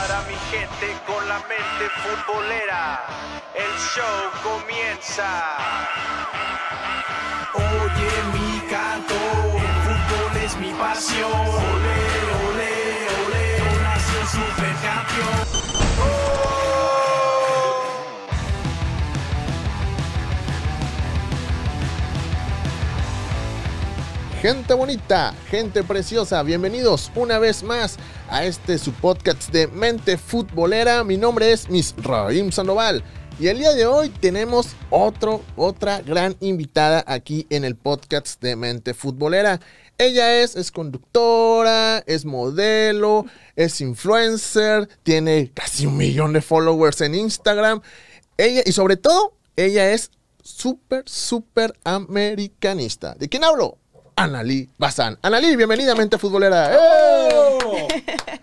para mi gente con la mente futbolera. El show comienza. Oye mi canto, el fútbol es mi pasión. Ole ole ole, nación supercampeón. Gente bonita, gente preciosa, bienvenidos una vez más a este su podcast de Mente Futbolera. Mi nombre es Miss Raim Sandoval. Y el día de hoy tenemos otro, otra gran invitada aquí en el podcast de Mente Futbolera. Ella es, es conductora, es modelo, es influencer, tiene casi un millón de followers en Instagram. Ella, y sobre todo, ella es súper, súper americanista. ¿De quién hablo? Analí Bazán. Analí, bienvenida a Mente Futbolera. ¡Oh!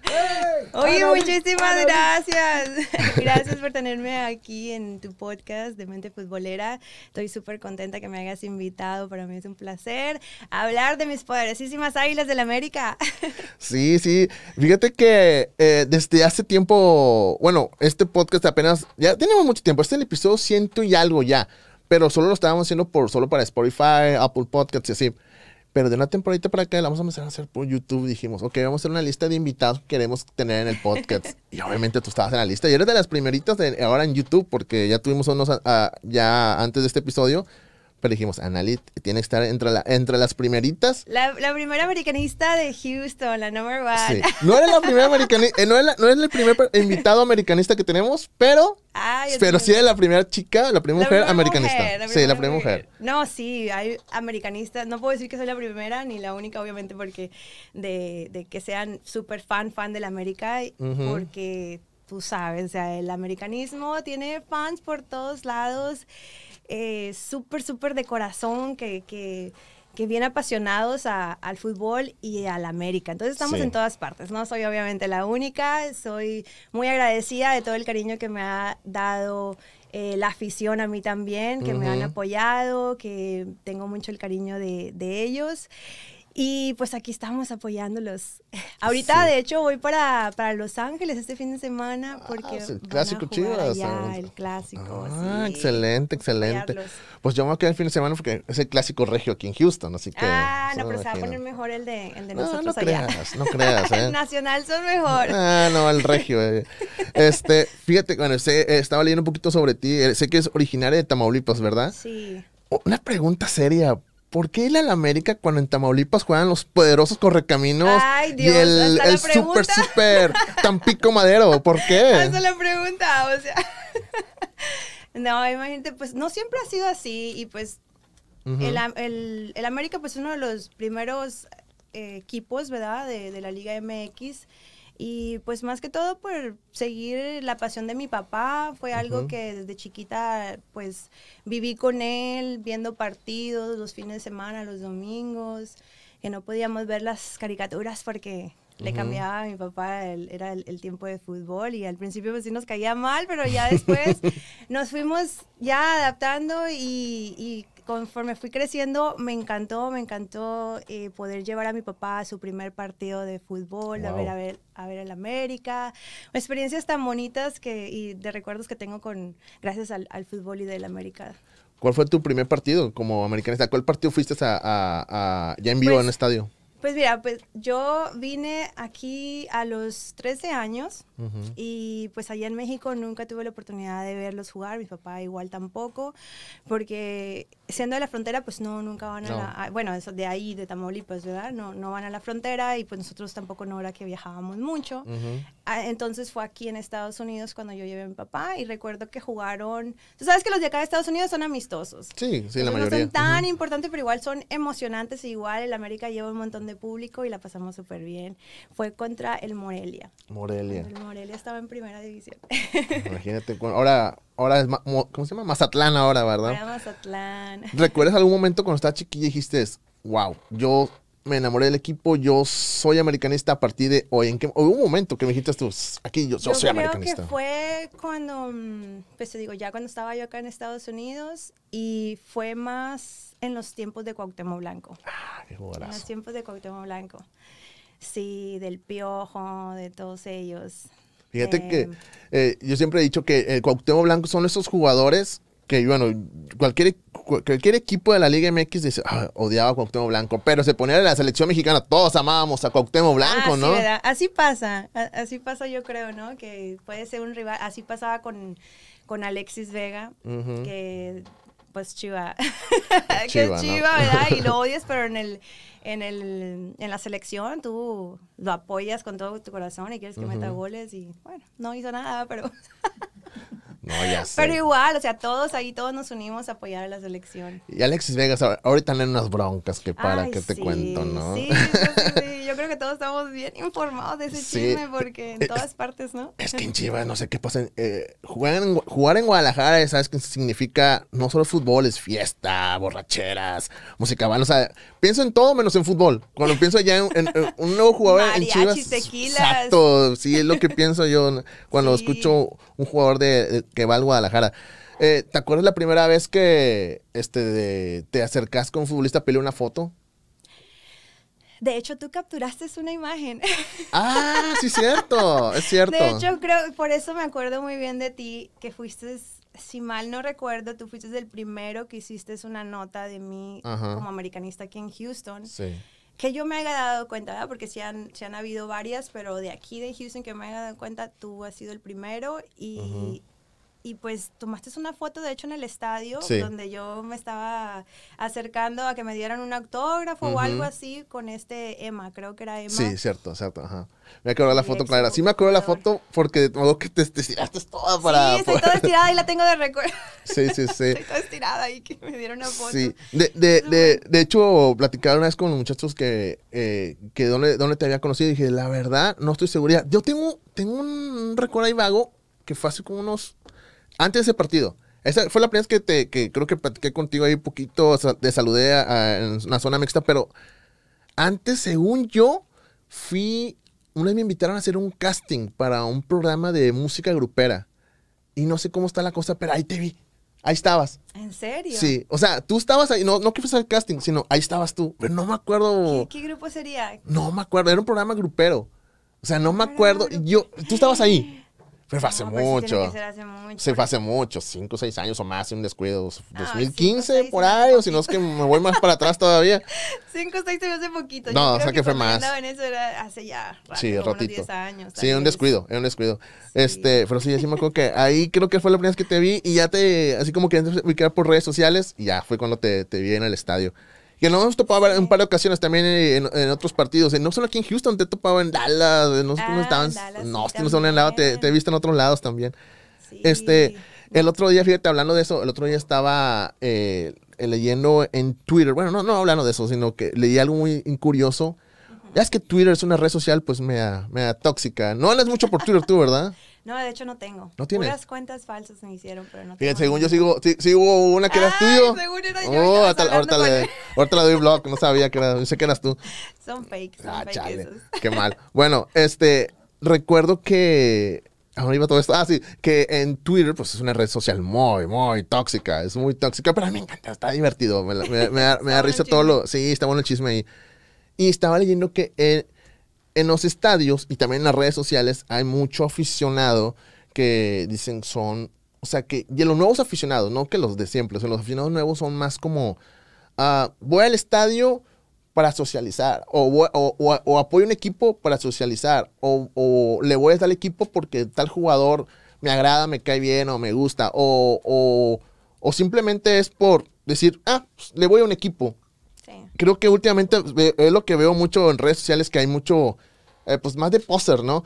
Oye, muchísimas gracias. Gracias por tenerme aquí en tu podcast de Mente Futbolera. Estoy súper contenta que me hayas invitado. Para mí es un placer hablar de mis poderosísimas águilas del América. Sí, sí. Fíjate que eh, desde hace tiempo, bueno, este podcast apenas, ya tenemos mucho tiempo. Este es el episodio ciento y algo ya. Pero solo lo estábamos haciendo por, solo para Spotify, Apple Podcasts y así. Pero de una temporadita para acá la vamos a empezar a hacer por YouTube. Dijimos, ok, vamos a hacer una lista de invitados que queremos tener en el podcast. y obviamente tú estabas en la lista. Y eres de las primeritas de ahora en YouTube, porque ya tuvimos unos ah, ya antes de este episodio pero dijimos, Analit tiene que estar entre, la, entre las primeritas. La, primera americanista de Houston, la number one. Sí. No era la primera americanista, eh, no, no el primer invitado americanista que tenemos, pero ah, pero sí es la primera chica, la primera mujer americanista. la sí, la primera mujer. No, sí, hay americanistas. No puedo decir que soy la primera ni la única, obviamente, porque de, de que sean súper fan, fan de la América, porque tú sabes, o sea, el americanismo tiene fans por todos lados eh, súper, súper de corazón, que, que, bien apasionados al fútbol y al América. Entonces estamos en todas partes, ¿no? Soy obviamente la única, soy muy agradecida de todo el cariño que me ha dado eh, la afición a mí también, que me han apoyado, que tengo mucho el cariño de, de ellos. Y pues aquí estamos apoyándolos. Ahorita, de hecho, voy para, para Los Ángeles este fin de semana ah, porque. el clásico van el clásico. Ah, excelente, excelente. Pues yo me voy a quedar el fin de semana porque es el clásico regio aquí en Houston, así que. Ah, no, pero se va a poner mejor el de, el de no, nosotros no Creas, no creas, ¿eh? el nacional son mejor. Ah, no, el regio. Eh. Este, fíjate, bueno, sé, eh, estaba leyendo un poquito sobre ti. Eh, sé que es originaria de Tamaulipas, ¿verdad? Sí. Una pregunta seria. ¿por qué ir al América cuando en Tamaulipas juegan los poderosos correcaminos Ay, Dios, y el, el super, super Tampico Madero? ¿Por qué? Hasta la pregunta, o sea. no, imagínate, pues no siempre ha sido así y pues el, América pues uno de los primeros eh, equipos, ¿verdad? De, de la Liga MX y pues más que todo por seguir la pasión de mi papá, fue algo que desde chiquita pues viví con él, viendo partidos los fines de semana, los domingos, que no podíamos ver las caricaturas porque le cambiaba a mi papá, era el, tiempo de fútbol y al principio pues sí nos caía mal, pero ya después nos fuimos ya adaptando y, y conforme fui creciendo, me encantó, me encantó eh, poder llevar a mi papá a su primer partido de fútbol, a ver, a ver, a ver el América. Experiencias tan bonitas que, y de recuerdos que tengo con, gracias al, fútbol y del América. ¿Cuál fue tu primer partido como americanista? ¿Cuál partido fuiste a, ya en vivo pues en el estadio? Pues mira, pues yo vine aquí a los 13 años y pues allá en México nunca tuve la oportunidad de verlos jugar, mi papá igual tampoco, porque siendo de la frontera, pues no, nunca van a la... bueno, de ahí, de Tamaulipas, ¿verdad? No, no van a la frontera y pues nosotros tampoco no era que viajábamos mucho. Ah, entonces fue aquí en Estados Unidos cuando yo llevé a mi papá y recuerdo que jugaron... Tú sabes que los de acá de Estados Unidos son amistosos. Sí, sí, la mayoría. son tan importantes, pero igual son emocionantes. igual el América lleva un montón de público y la pasamos súper bien. Fue contra el Morelia. Morelia Morelia estaba en primera división. Imagínate, ahora, ahora es, ¿cómo se llama? Mazatlán ahora, ¿verdad? Mazatlán. ¿Recuerdas algún momento cuando estabas chiquilla y dijiste, wow, yo me enamoré del equipo, yo soy americanista a partir de hoy. ¿En qué, hubo un momento que me dijiste tú, aquí yo, soy creo americanista? Que fue cuando, mm, pues te digo, ya cuando estaba yo acá en Estados Unidos y fue más en los tiempos de Cuauhtémoc Blanco. Ah, qué En los tiempos de Cuauhtémoc Blanco. Sí, del Piojo, de todos ellos. Fíjate que em. eh, yo siempre he dicho que el eh, Cuauhtémoc Blanco son esos jugadores que, bueno, cualquier, cualquier equipo de la Liga MX dice, ah, odiaba a Cuauhtémoc Blanco, pero se ponía en la selección mexicana, todos amábamos a Cuauhtémoc Blanco, ¿no? Así pasa, así pasa yo creo, ¿no? Que puede ser un rival, así pasaba con, Alexis Vega, que pues chiva. que es chiva ¿verdad? Y lo odias, pero en el, en el en la selección tú lo apoyas con todo tu corazón y quieres que meta goles y bueno, no hizo nada, pero Pero igual, o sea, todos ahí, todos nos unimos a apoyar a la selección. Y Alexis Vegas, ahorita en unas broncas que para, que te cuento, ¿no? Sí, sí, sí, yo creo que todos estamos bien informados de ese chisme porque en todas partes, ¿no? Es que en Chivas, no sé qué pasa. Eh, jugar, en, jugar en Guadalajara, ¿sabes qué significa? No solo fútbol, es fiesta, borracheras, música van. O sea, pienso en todo menos en fútbol. Cuando pienso ya en, un nuevo jugador en Chivas. Tequilas. Exacto, sí, es lo que pienso yo cuando escucho un jugador de que va al Guadalajara. Eh, ¿Te acuerdas la primera vez que este, te acercas con un futbolista a una foto? De hecho, tú capturaste una imagen. Ah, sí, cierto, es cierto. De hecho, creo, por eso me acuerdo muy bien de ti, que fuiste, si mal no recuerdo, tú fuiste el primero que hiciste una nota de mí como americanista aquí en Houston. Sí. Que yo me haya dado cuenta, ¿verdad? porque si han, han habido varias, pero de aquí de Houston que me haya dado cuenta, tú has sido el primero y y pues tomaste una foto, de hecho, en el estadio, donde yo me estaba acercando a que me dieran un autógrafo o algo así con este Emma, creo que era Emma. Sí, cierto, cierto, ajá. Me acuerdo la foto clara. Sí me acuerdo la foto porque de modo que te, estiraste toda para... Sí, estoy toda estirada y la tengo de recuerdo. Sí, sí, sí. estoy toda estirada y que me dieron una foto. Sí. De, de, de, de hecho, platicaba una vez con los muchachos que, eh, que dónde, te había conocido y dije, la verdad, no estoy segura. Yo tengo, tengo un recuerdo ahí vago que fue hace como unos antes de ese partido, esa fue la primera vez que, te, que creo que platiqué contigo ahí un poquito, te saludé en una zona mixta, pero antes, según yo, fui, una vez me invitaron a hacer un casting para un programa de música grupera. Y no sé cómo está la cosa, pero ahí te vi. Ahí estabas. ¿En serio? Sí, o sea, tú estabas ahí, no, no que fuese al casting, sino ahí estabas tú, pero no me acuerdo. ¿Qué, ¿Qué, grupo sería? No me acuerdo, era un programa grupero. O sea, no me acuerdo. Yo, tú estabas ahí. Pues fue hace, pues mucho. Se hace mucho. Se hace mucho, 5 o 6 años o más, un descuido. 2015 por ahí, o si no es que me voy más para atrás todavía. 5 o 6 años hace poquito. No, Yo o sea que, fue más. En eso era hace ya sí, como ratito. años. Sí, un descuido, era un descuido. Sí. Este, pero sí, me acuerdo que ahí creo que fue la primera vez que te vi y ya te, así como que ubicar por redes sociales y ya fue cuando te, te vi en el estadio. Que nos hemos topado en un par de ocasiones también en, otros partidos. Eh, no solo aquí en Houston, te he topado en Dallas, no ah, No, en lado, te, he visto en otros lados también. Este, el otro día, fíjate, hablando de eso, el otro día estaba eh, eh, leyendo en Twitter. Bueno, no, no hablando de eso, sino que leí algo muy curioso. Ya es que Twitter es una red social, pues, me da tóxica. No hablas mucho por Twitter tú, ¿verdad? No, de hecho no tengo. ¿No tienes? Unas cuentas falsas me hicieron, pero no Fíjate, según yo sigo, sigo una que eras tuyo. según era yo. hasta, oh, ahorita, la le, doy blog, no sabía que era, sé que eras tú. Son fakes, ah, chale, qué mal. Bueno, este, recuerdo que... Ahora iba todo esto. Ah, sí, que en Twitter, pues es una red social muy, muy tóxica. Es muy tóxica, pero a mí me encanta, está divertido. Me, da, risa todo lo. Sí, está bueno el chisme ahí. Y estaba leyendo que... en... Eh, en los estadios y también en las redes sociales hay mucho aficionado que dicen son, o sea, que y los nuevos aficionados, no que los de siempre, o sea, los aficionados nuevos son más como, ah, voy al estadio para socializar, o, o, apoyo un equipo para socializar, o, le voy a tal equipo porque tal jugador me agrada, me cae bien o me gusta, o, o simplemente es por decir, ah, pues, le voy a un equipo, creo que últimamente es lo que veo mucho en redes sociales que hay mucho eh, pues más de póster, ¿no?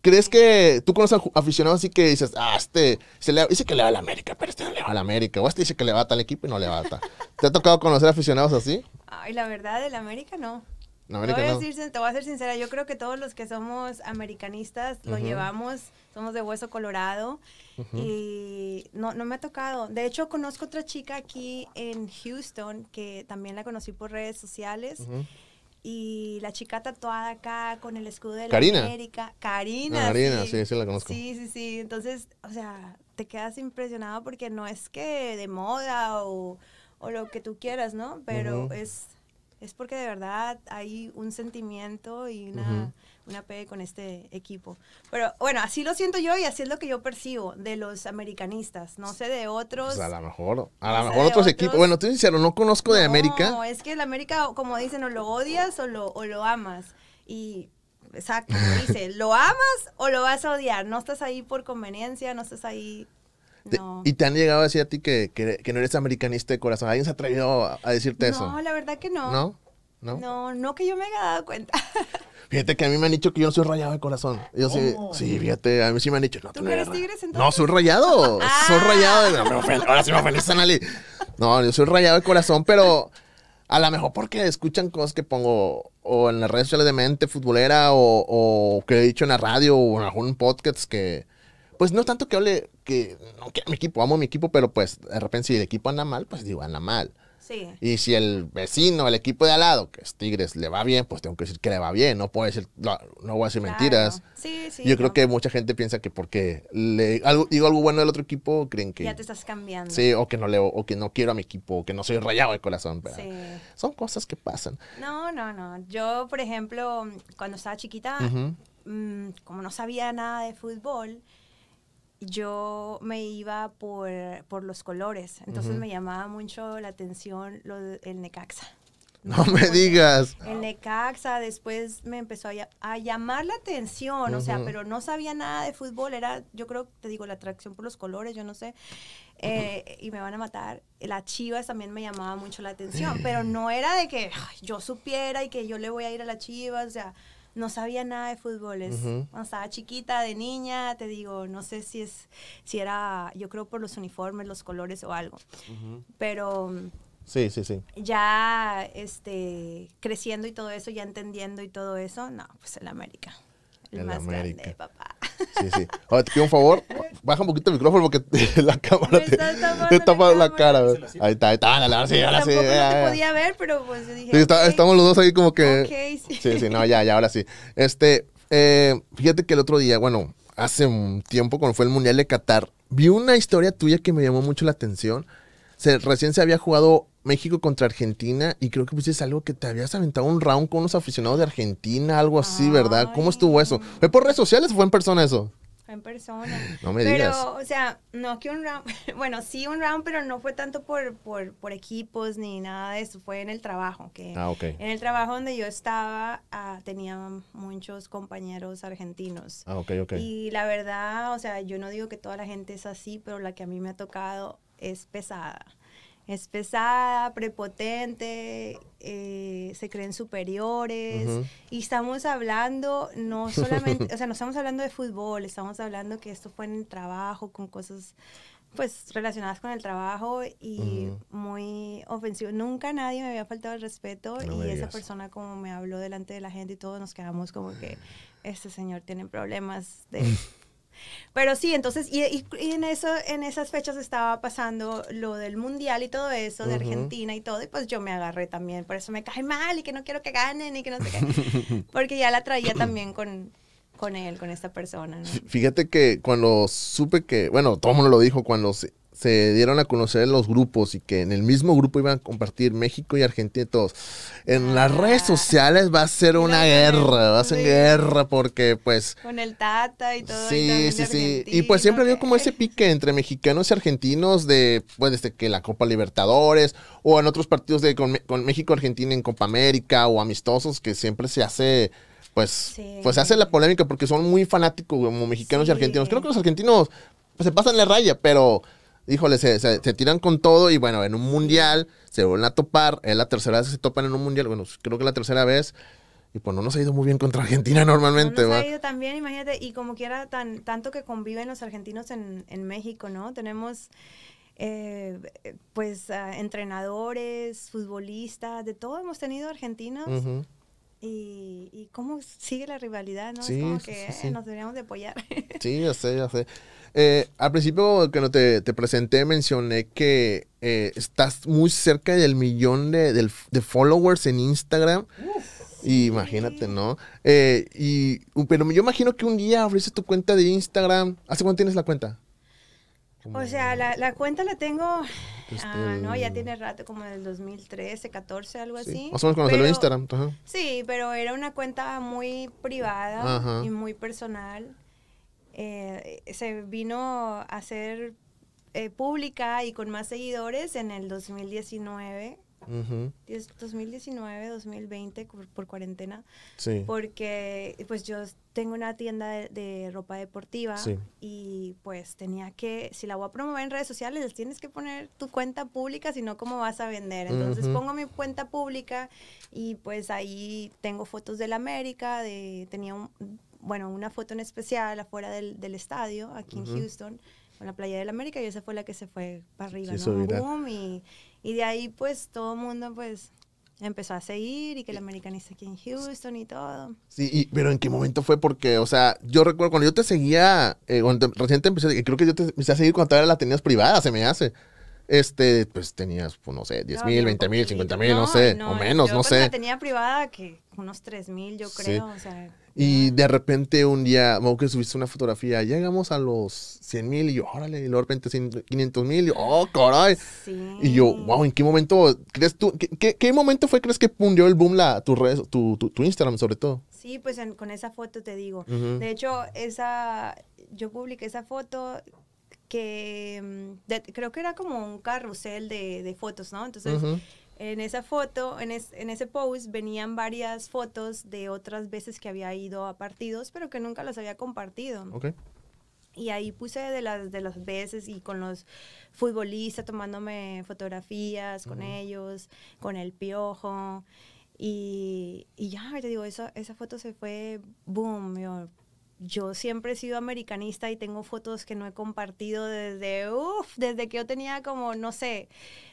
¿Crees que tú conoces aficionados así que dices, ah, este se le, dice que le va a la América, pero este no le va a la América? O este dice que le va a tal equipo y no le va a tal. ¿Te ha tocado conocer aficionados así? Ay, la verdad, la América no. No, te, voy a te voy a ser sincera, yo creo que todos los que somos americanistas lo llevamos, somos de hueso colorado y no, no me ha tocado. De hecho, conozco otra chica aquí en Houston que también la conocí por redes sociales y la chica tatuada acá con el escudo de la América. Karina. Ah, Karina, sí. sí, la conozco. Sí, sí, sí. Entonces, o sea, te quedas impresionado porque no es que de moda o, lo que tú quieras, ¿no? Pero es, es porque de verdad hay un sentimiento y una una pegue con este equipo. Pero bueno, así lo siento yo y así es lo que yo percibo de los americanistas. No sé de otros. Pues a lo mejor, a lo mejor otros, equipos. Bueno, tú sincero, no conozco de América. No, es que el América, como dicen, o lo odias o lo, o lo amas. Y exacto, dice, ¿lo amas o lo vas a odiar? No estás ahí por conveniencia, no estás ahí ¿Y te han llegado a decir a ti que, que, no eres americanista de corazón? ¿Alguien se ha traído a, decirte eso? No, la verdad que no. ¿No? ¿no? No, que yo me haya dado cuenta. Fíjate que a mí me han dicho que yo soy rayado de corazón. Yo sí, sí, fíjate, a mí sí me han dicho. No, ¿Tú, eres No, soy rayado. Ah. Soy rayado. ahora sí me ofendes, Sanali. No, yo soy rayado de corazón, pero a lo mejor porque escuchan cosas que pongo o en las redes sociales de mente futbolera o, o que he dicho en la radio o en algún podcast que, pues no tanto que hable que no quiero mi equipo, amo mi equipo, pero pues de repente si el equipo anda mal, pues digo, anda mal. Y si el vecino, el equipo de al lado, que es Tigres, le va bien, pues tengo que decir que le va bien. No puedo decir, no, voy a decir mentiras. Yo creo que mucha gente piensa que porque le digo algo bueno del otro equipo, creen que. Ya te estás cambiando. Sí, o que no leo, o que no quiero a mi equipo, o que no soy rayado de corazón. Sí. Son cosas que pasan. No, no, no. Yo, por ejemplo, cuando estaba chiquita, mm, como no sabía nada de fútbol, yo me iba por, por los colores, entonces me llamaba mucho la atención el Necaxa. No me digas. El Necaxa después me empezó a, llamar la atención, o sea, pero no sabía nada de fútbol, era, yo creo, te digo, la atracción por los colores, yo no sé, eh, y me van a matar. La Chivas también me llamaba mucho la atención, pero no era de que yo supiera y que yo le voy a ir a la Chivas, o sea, no sabía nada de fútbol. estaba chiquita, de niña, te digo, no sé si es, si era, yo creo por los uniformes, los colores o algo. Pero Sí, sí, sí. Ya este, creciendo y todo eso, ya entendiendo y todo eso, no, pues el América. El, más América. grande, papá. Sí, sí. Ahora te pido un favor, baja un poquito el micrófono porque la cámara te, te, tapa la, cara. Ahí está, ahí está, ahora sí, ahora sí. no te podía ver, pero pues yo dije. Sí, Estamos los dos ahí como que. Okay, sí. sí, sí, no, ya, ya, ahora sí. Este, eh, fíjate que el otro día, bueno, hace un tiempo, cuando fue el Mundial de Qatar, vi una historia tuya que me llamó mucho la atención recién se había jugado México contra Argentina y creo que pusiste algo que te habías aventado un round con unos aficionados de Argentina, algo así, ¿verdad? ¿Cómo estuvo eso? ¿Fue por redes sociales o fue en persona eso? Fue en persona. No me digas. Pero, o sea, no que un round, bueno, sí un round, pero no fue tanto por, por, por equipos ni nada de eso, fue en el trabajo. ah, En el trabajo donde yo estaba ah, tenía muchos compañeros argentinos. Ah, ok, ok. Y la verdad, o sea, yo no digo que toda la gente es así, pero la que a mí me ha tocado es pesada. Es pesada, prepotente, eh, se creen superiores. Y estamos hablando, no solamente, o sea, no estamos hablando de fútbol, estamos hablando que esto fue en el trabajo, con cosas pues relacionadas con el trabajo y muy ofensivo. Nunca nadie me había faltado el respeto y esa persona como me habló delante de la gente y todos nos quedamos como que este señor tiene problemas de Pero sí, entonces, y, en, eso, en esas fechas estaba pasando lo del Mundial y todo eso, de Argentina y todo, y pues yo me agarré también, por eso me cae mal y que no quiero que ganen y que no sé qué, porque ya la traía también con, con él, con esta persona. Fíjate que cuando supe que, bueno, todo el mundo lo dijo, cuando se dieron a conocer los grupos y que en el mismo grupo iban a compartir México y Argentina y todos. En ah, las redes sociales va a ser una guerra, va a ser guerra porque pues... Con el Tata y todo. Sí, sí, sí. Y pues siempre había como ese pique entre mexicanos y argentinos de, pues desde que la Copa Libertadores o en otros partidos de con, México-Argentina en Copa América o amistosos que siempre se hace pues, Pues se hace la polémica porque son muy fanáticos como mexicanos y argentinos. Creo que los argentinos pues, se pasan la raya, pero híjole, se, tiran con todo y bueno, en un mundial se vuelven a topar. Es la tercera vez que se topan en un mundial. Bueno, creo que la tercera vez. Y pues no nos ha ido muy bien contra Argentina normalmente, no nos ha ido también, imagínate. Y como quiera, tan, tanto que conviven los argentinos en, México, ¿no? Tenemos. Eh, pues entrenadores, futbolistas, de todo hemos tenido argentinos. Y, cómo sigue la rivalidad, ¿no? es como que eh, nos deberíamos de apoyar. Sí, ya sé, ya sé. Eh, al principio, que no te, presenté, mencioné que eh, estás muy cerca del millón de, followers en Instagram. imagínate, ¿no? Eh, y, pero yo imagino que un día abriste tu cuenta de Instagram. ¿Hace cuánto tienes la cuenta? O sea, la, cuenta la tengo, ah, no, ya tiene rato, como del 2013, 14, algo así. Más o menos cuando salió Instagram. Sí, pero era una cuenta muy privada y muy personal. Eh, se vino a hacer eh, pública y con más seguidores en el 2019. 2019, 2020 por, cuarentena. Porque pues yo tengo una tienda de, ropa deportiva y pues tenía que, si la voy a promover en redes sociales, tienes que poner tu cuenta pública, si no, ¿cómo vas a vender? Entonces pongo mi cuenta pública y pues ahí tengo fotos de América, de, tenía un, bueno, una foto en especial afuera del, estadio, aquí en Houston, con la playa del América, y esa fue la que se fue para arriba, ¿no? y, de ahí pues todo el mundo pues empezó a seguir y que la americanista aquí en Houston y todo. Sí, pero ¿en qué momento fue? Porque, o sea, yo recuerdo cuando yo te seguía, eh, cuando recién te empecé, creo que yo te empecé a seguir cuando todavía la tenías privada, se me hace este, pues tenías, pues, no sé, 10 mil, 20 mil, 50 mil, no, sé, o menos, no sé. La tenía privada que unos 3 mil, yo creo, o sea. Y de repente un día, como que subiste una fotografía, llegamos a los 100 mil y yo, órale, y de repente 500 mil, y yo, oh, caray. Y yo, wow, ¿en qué momento crees tú, qué, qué, momento fue crees que pundió el boom la, tu, red, tu, tu, Instagram sobre todo? Sí, pues con esa foto te digo. De hecho, esa, yo publiqué esa foto que mm, creo que era como un carrusel de, fotos, ¿no? Entonces... En esa foto, en, ese post, venían varias fotos de otras veces que había ido a partidos, pero que nunca las había compartido. Ok. Y ahí puse de las, de las veces y con los futbolistas tomándome fotografías con ellos, con el piojo. Y, ya, te digo, esa, esa foto se fue boom. Yo, yo siempre he sido americanista y tengo fotos que no he compartido desde, desde que yo tenía como, no sé,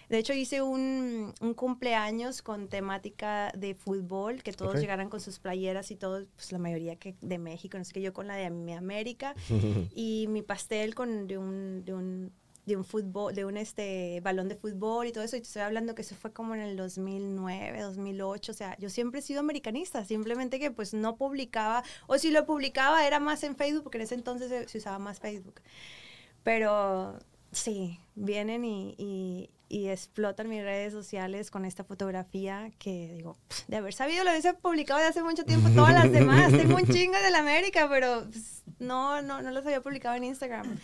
de hecho hice un, cumpleaños con temática de fútbol, que todos llegaran con sus playeras y todos, pues la mayoría que de México, no sé qué, yo con la de mi América y mi pastel con de un, de un de un fútbol, de un este, balón de fútbol y todo eso, y te estoy hablando que eso fue como en el 2009, 2008, o sea, yo siempre he sido americanista, simplemente que pues no publicaba, o si lo publicaba era más en Facebook, porque en ese entonces se, usaba más Facebook. Pero sí, vienen y, y, explotan mis redes sociales con esta fotografía que digo, de haber sabido lo hubiese publicado de hace mucho tiempo todas las demás, tengo un chingo de la América, pero no, no, no las había publicado en Instagram.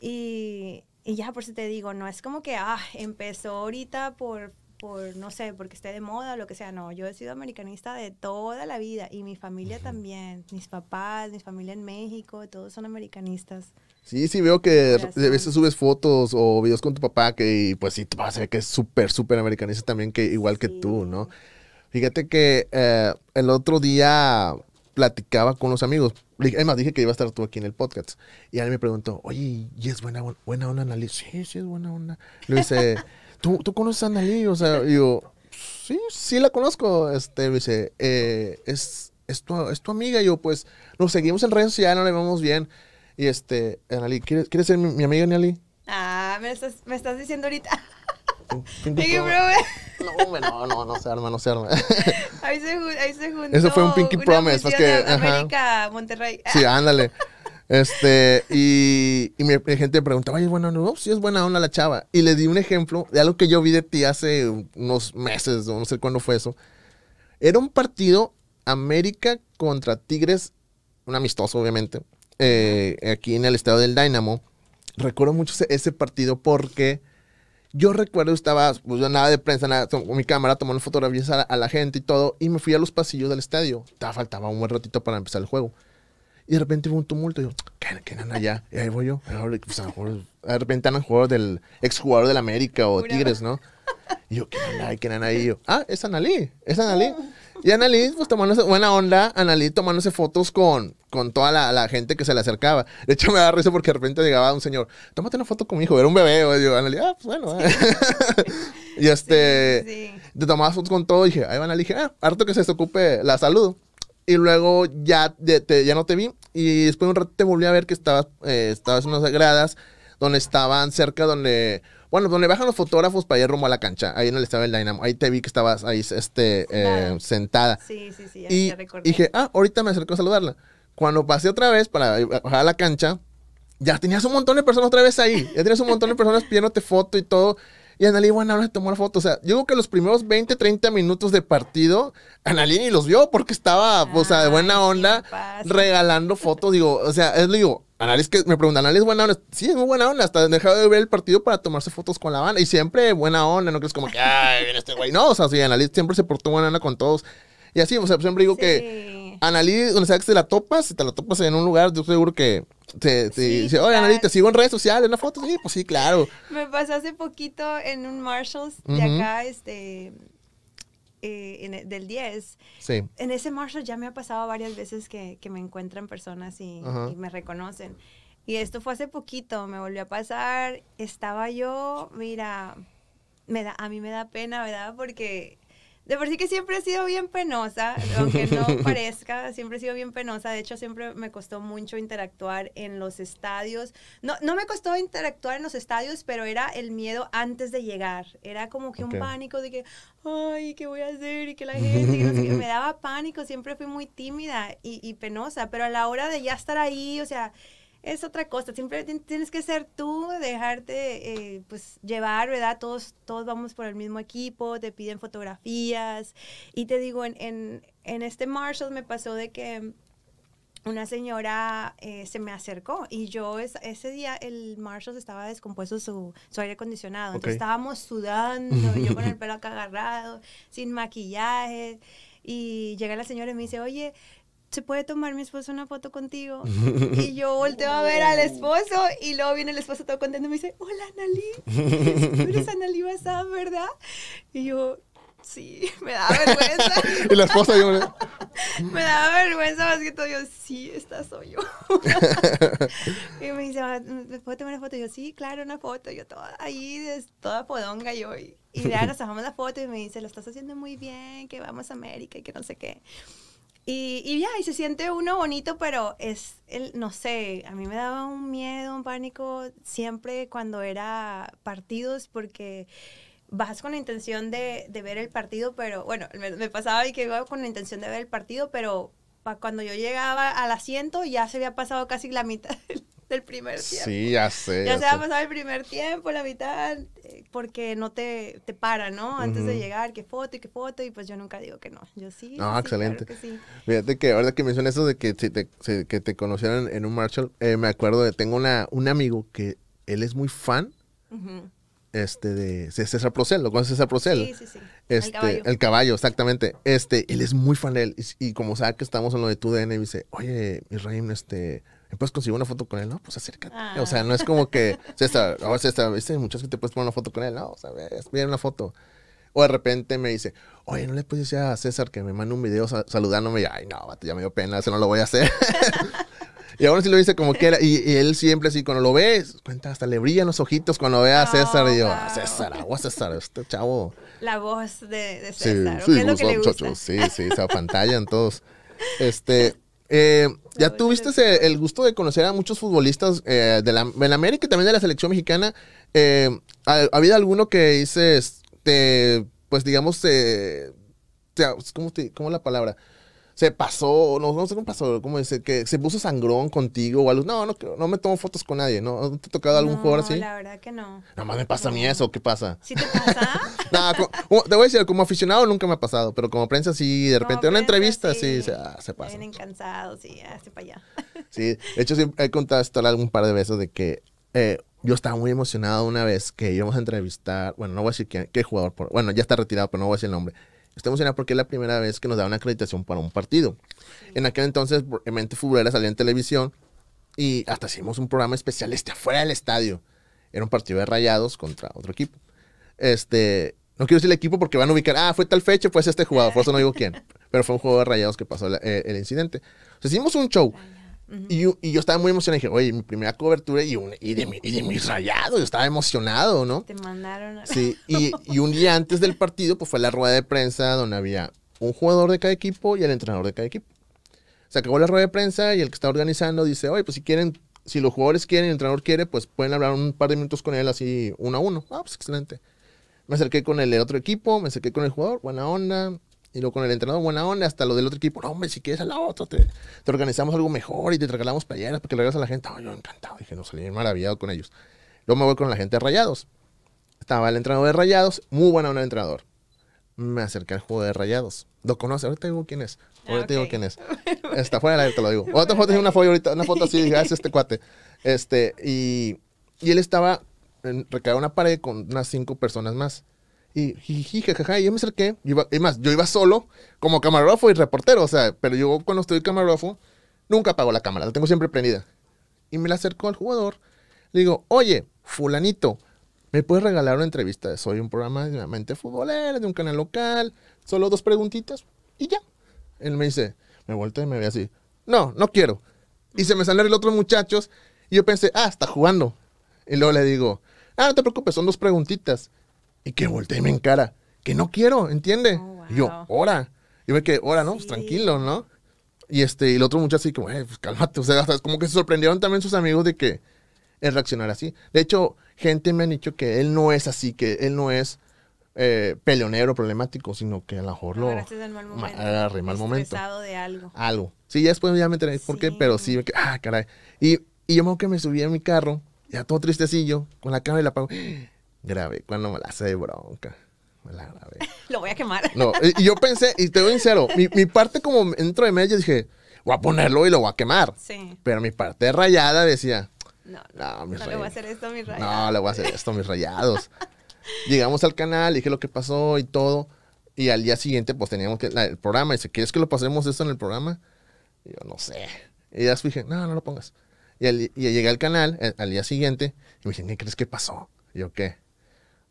Y, y ya por si te digo, no es como que, ah, empezó ahorita por, por, no sé, porque esté de moda o lo que sea. No, yo he sido americanista de toda la vida y mi familia también. Mis papás, mi familia en México, todos son americanistas. Sí, sí, veo que a veces subes fotos o videos con tu papá que, pues sí, te papá que es súper, súper americanista también, que igual que tú, ¿no? Fíjate que eh, el otro día platicaba con los amigos. Además, dije que iba a estar tú aquí en el podcast. Y él me preguntó, oye, ¿y es buena, buena onda Analí? Sí, sí, es buena onda. Le dice, ¿Tú, ¿tú, conoces a Analí? O sea, yo, sí, sí la conozco. Este, dice, eh, es, es, tu, es tu amiga. Y yo, pues, nos seguimos en redes sociales, nos le vamos bien. Y este, Analí, ¿quieres, ser mi, mi amiga, Analí? Ah, me estás, me estás diciendo ahorita. pinky promise. No, no, no, no se arma, no se arma. Ahí se, ahí Eso fue un pinky promise. Más pues que, América, Monterrey. Sí, ándale. Este, y, y mi, e, gente me preguntaba, oye, bueno, no, sí es buena onda la chava. Y le di un ejemplo de algo que yo vi de ti hace unos meses, no sé cuándo fue eso. Era un partido América contra Tigres, un amistoso, obviamente, eh, aquí en el estado del Dynamo. Recuerdo mucho ese partido porque yo recuerdo, estaba, pues yo nada de prensa, nada, con mi cámara tomando fotografías a la, gente y todo, y me fui a los pasillos del estadio. Estaba, faltaba un buen ratito para empezar el juego. Y de repente hubo un tumulto. Y yo, ¿qué, qué nana allá? Y ahí voy yo. de repente andan jugadores del exjugador del América o Tigres, ¿no? Y yo, ¿qué nana? ¿Qué nana? Y yo, ah, es Analí, es Analí. Y Analí, pues tomándose buena onda, Analí tomándose fotos con, con toda la, gente que se le acercaba. De hecho, me da risa porque de repente llegaba un señor, tómate una foto con mi hijo, era un bebé. Y yo, ah, pues bueno. y este, te tomabas fotos con todo. Y dije, ahí van, dije, ah, harto que se ocupe, la salud. Y luego ya, ya no te vi. Y después un rato te volví a ver que estabas, eh, estabas en unas gradas donde estaban cerca, donde, bueno, donde bajan los fotógrafos para ir rumbo a la cancha, ahí no le estaba el Dynamo. Ahí te vi que estabas ahí este, eh, sentada. Sí, sí, sí, Y dije, ah, ahorita me acerco a saludarla. Cuando pasé otra vez para bajar a la cancha, ya tenías un montón de personas otra vez ahí. Ya tenías un montón de personas pidiéndote foto y todo. Y Analí, bueno, ahora se tomó la foto. O sea, yo creo que los primeros 20, 30 minutos de partido, Analí ni los vio porque estaba, pues, o sea, de buena onda, regalando fotos. Digo, o sea, es lo digo, es que me preguntan, ¿es buena onda. Sí, es muy buena onda. Hasta dejado de ver el partido para tomarse fotos con la banda. Y siempre buena onda, no crees como que, ay, viene este güey. No, o sea, sí, Analí siempre se portó buena onda con todos. Y así, o sea, siempre digo que Analí, donde sea que te la topas, si te la topas en un lugar, yo seguro que te, oye, te sigo en redes sociales, una foto, sí, pues sí, claro. Me pasó hace poquito en un Marshalls de acá, este... Eh, del 10. Sí. En ese Marshalls ya me ha pasado varias veces que, me encuentran personas y, me reconocen. Y esto fue hace poquito, me volvió a pasar. Estaba yo, mira, me da, a mí me da pena, ¿verdad? Porque de por sí que siempre he sido bien penosa, aunque no parezca, siempre he sido bien penosa. De hecho, siempre me costó mucho interactuar en los estadios. No, me costó interactuar en los estadios, pero era el miedo antes de llegar. Era como que un pánico de que, ay, ¿qué voy a hacer? Y que la gente, me daba pánico. Siempre fui muy tímida y, y penosa, pero a la hora de ya estar ahí, o sea es otra cosa. Siempre tienes que ser tú, dejarte eh, pues llevar, ¿verdad? Todos, vamos por el mismo equipo, te piden fotografías. Y te digo, en, este Marshall me pasó de que una señora eh, se me acercó y yo ese día el Marshall estaba descompuesto su, aire acondicionado. Entonces estábamos sudando, yo con el pelo acá agarrado, sin maquillaje. Y llega la señora y me dice, oye, ¿se puede tomar mi esposo una foto contigo? Y yo volteo a ver al esposo y luego viene el esposo todo contento y me dice, hola nali tú eres Analí Bazán, ¿verdad? Y yo, sí, me da vergüenza. y la esposa yo... me da vergüenza más que todo. Yo, sí, esta soy yo. y me dice, ah, ¿me puedo tomar una foto? Y yo, sí, claro, una foto. yo toda ahí, toda podonga yo. Y, y ya nos tomamos la foto y me dice, lo estás haciendo muy bien, que vamos a América y que no sé qué. Y, ya, y se siente uno bonito, pero es, el, no sé, a mí me daba un miedo, un pánico siempre cuando era partidos porque vas con la intención de, ver el partido, pero bueno, me, pasaba y que iba con la intención de ver el partido, pero cuando yo llegaba al asiento ya se había pasado casi la mitad del el primer tiempo. Sí, ya sé. Ya, se va a pasar el primer tiempo, la mitad, porque no te, te para, ¿no? Antes de llegar, qué foto y qué foto, y pues yo nunca digo que no. Yo sí. No, excelente. que Fíjate que ahora que mencionas eso de que, te, que te conocieron en un Marshall, eh, me acuerdo de, tengo una, un amigo que él es muy fan. este de César Procel, ¿lo conoces César Procel? Sí, sí, sí. Este, el caballo. exactamente. Este, él es muy fan de él. Y, como sabe que estamos en lo de tu TUDN, dice, oye, mi Israel, este, puedes conseguir una foto con él? No, pues acércate. Ah. O sea, no es como que, César, ahora César, viste, muchas que te puedes poner una foto con él, no, o sea, mira una foto. O de repente me dice, oye, ¿no le puedes decir a César que me mande un video saludándome? Y, ay, no, ya me dio pena, eso no lo voy a hacer. y ahora sí lo dice como que Y, y, él siempre así, cuando lo ve, cuenta, hasta le brillan los ojitos cuando ve a César. Y yo, ah, César, agua César, este chavo. La voz de, César. Sí, sí, Sí, sí, esa pantalla todos. Este, eh, ya tuviste el, gusto de conocer a muchos futbolistas eh, de, la, América y también de la selección mexicana. Eh, Había alguno que dices, pues digamos, ¿cómo, es la palabra? se pasó, no, sé cómo pasó, cómo dice, que se puso sangrón contigo o algo. No, no, no me tomo fotos con nadie, ¿no? te ha tocado algún jugador así? No, la verdad que no. Nada más me pasa a mí eso, ¿qué pasa? ¿Sí te pasa? te voy a decir, como aficionado nunca me ha pasado, pero como prensa sí, de repente, en una entrevista sí, se, ah, se pasa. Vienen cansados sí, hace para allá. sí, de hecho sí, he contado esto un par de veces de que... Eh, yo estaba muy emocionado una vez que íbamos a entrevistar, bueno, no voy a decir qué, jugador, bueno, ya está retirado, pero no voy a decir el nombre. Estoy emocionada porque es la primera vez que nos da una acreditación para un partido. En aquel entonces, Mente futbolera salía en televisión y hasta hicimos un programa especial este afuera del estadio. Era un partido de rayados contra otro equipo. Este, no quiero decir el equipo porque van a ubicar, ah, fue tal fecha, fue este jugador, por eso no digo quién. Pero fue un juego de rayados que pasó eh, el incidente. hicimos un show y, yo estaba muy emocionado. Dije, oye, mi primera cobertura y, de, y mis rayados. Yo estaba emocionado, ¿no? Te mandaron Sí, y, un día antes del partido, pues fue la rueda de prensa donde había un jugador de cada equipo y el entrenador de cada equipo. Se acabó la rueda de prensa y el que está organizando dice, oye, pues si quieren, si los jugadores quieren, el entrenador quiere, pues pueden hablar un par de minutos con él así uno a uno. Ah, pues excelente. Me acerqué con el, el otro equipo, me acerqué con el jugador, buena onda, y luego con el entrenador buena onda, hasta lo del otro equipo, hombre, si quieres a la otra, te, organizamos algo mejor y te regalamos playeras porque le a la gente. Ay, yo encantado, dije, no, salí maravillado con ellos. Luego me voy con la gente de Rayados. Estaba el entrenador de Rayados, muy buena onda el entrenador. Me acerqué al juego de Rayados. Lo conoce, ahorita digo quién es. Ah, ahorita te digo quién es. Está fuera la aire, te lo digo. Otra foto, una foto ahorita, una foto así, dije, ah, es este cuate. Este, y, y él estaba recargado una pared con unas cinco personas más y jiji, yo me acerqué. Y más, yo iba solo como camarógrafo y reportero, o sea, pero yo cuando estoy camarógrafo nunca apago la cámara, la tengo siempre prendida. Y me la acercó al jugador. Le digo, oye, fulanito, ¿me puedes regalar una entrevista? Soy un programa de mente futbolera, de un canal local, solo dos preguntitas y ya. Él me dice, me vuelto y me ve así, no, no quiero. Y se me salen los otros muchachos y yo pensé, ah, está jugando. Y luego le digo, ah, no te preocupes, son dos preguntitas y que volteéme en cara que no quiero, ¿entiende? Oh, y yo, ora. Yo me que ora, ¿no? Pues tranquilo, ¿no? Y este, y el otro muchacho así como, eh, pues cálmate, o sea, como que se sorprendieron también sus amigos de que él reaccionara así. De hecho, gente me han dicho que él no es así, que él no es eh, peleonero, problemático, sino que a lo mejor ah, lo este agarré mal momento. de algo. Algo. Sí, ya después ya me tenéis por qué, pero sí, me ah, caray. Y, y yo me que me subí a mi carro, ya todo tristecillo, con la cara y la apago grabé cuando me la hace de bronca. Me la grabé. Lo voy a quemar. No, y, yo pensé, y te voy sincero, mi, mi parte como dentro de medio dije, voy a ponerlo y lo voy a quemar. Sí. Pero mi parte rayada decía, no, no, no, no le voy a hacer esto a mis rayados. No, le voy a hacer esto a mis rayados. Llegamos al canal, dije lo que pasó y todo. Y al día siguiente, pues teníamos que, el programa. dice, ¿quieres que lo pasemos esto en el programa? Y yo, no sé. Y ya dije, no, no lo pongas. Y, llegué al canal eh, al, día siguiente y me dije, ¿qué crees que pasó? Y yo, ¿qué?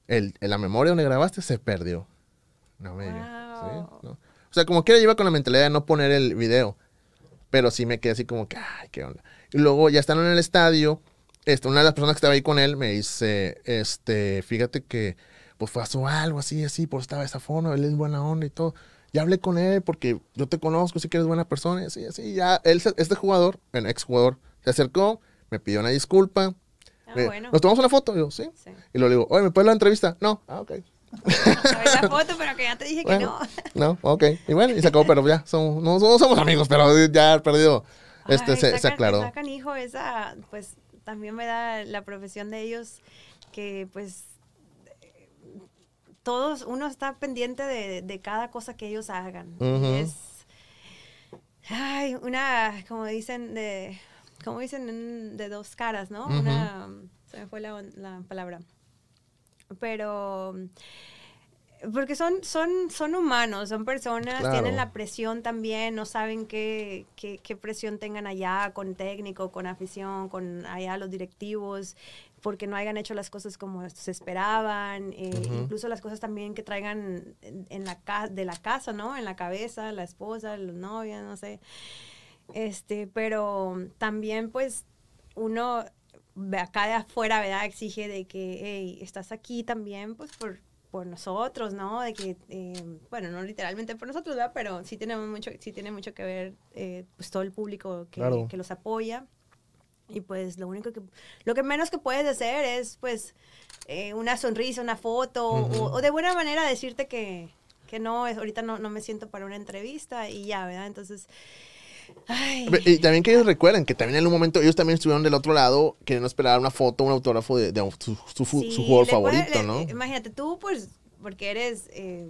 el, la memoria donde grabaste se perdió. No me digas O sea, como quiera lleva con la mentalidad de no poner el video. Pero sí me quedé así como que, ay, qué onda. Y luego ya están en el estadio, este, una de las personas que estaba ahí con él me dice, este, fíjate que pues pasó algo así, así, pues estaba esa forma, él es buena onda y todo. Ya hablé con él porque yo te conozco, sí que eres buena persona, y así, así. Ya, él, este jugador, el jugador se acercó, me pidió una disculpa, Ah, Nos tomamos una foto, y yo, ¿sí? ¿sí? Y lo digo, oye, ¿me puedes la entrevista? No, ah, ok. la foto, pero que ya te dije que no. No, ok. Y bueno, y se acabó, pero ya, no, somos amigos, pero ya he perdido. Este, se, aclaró. Sacan hijo, esa, pues también me da la profesión de ellos que, pues, todos, uno está pendiente de, de cada cosa que ellos hagan. Es, ay, una, como dicen, de como dicen, de dos caras, ¿no? se me fue la, palabra. Pero, porque son, son, son humanos, son personas, tienen la presión también, no saben qué, qué, presión tengan allá con técnico, con afición, con allá los directivos, porque no hayan hecho las cosas como se esperaban, eh, incluso las cosas también que traigan en, la, de la casa, ¿no? En la cabeza, la esposa, los novios, no sé. Este, pero también pues uno acá de afuera, ¿verdad? Exige de que, hey, estás aquí también pues por, por nosotros, ¿no? De que, eh, bueno, no literalmente por nosotros, ¿verdad? Pero sí tenemos mucho, sí tiene mucho que ver eh, pues todo el público que, que los apoya. Y pues lo único que, lo que menos que puedes hacer es pues eh, una sonrisa, una foto o, de buena manera decirte que, que no, es, ahorita no, no me siento para una entrevista y ya, ¿verdad? Entonces, y también que ellos recuerden que también en un momento ellos también estuvieron del otro lado queriendo esperar una foto, un autógrafo de, su, jugador favorito, ¿no? Eh, imagínate, tú pues, porque eres eh,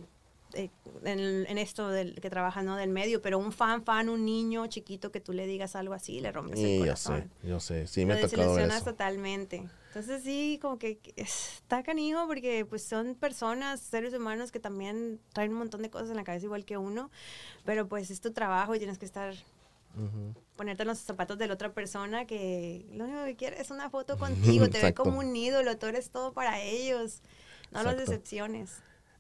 eh, en, esto del, que trabajas, ¿no? Del medio, pero un fan, fan, un niño chiquito que tú le digas algo así, le rompes el corazón. Yo sé, yo sé, sí me ha tocado eso. totalmente. Entonces sí, como que está canijo porque pues son personas, seres humanos que también traen un montón de cosas en la cabeza igual que uno, pero pues es tu trabajo y tienes que estar Ponerte los zapatos de la otra persona que lo único que quiere es una foto contigo, te ve como un ídolo, tú eres todo para ellos. No las decepciones.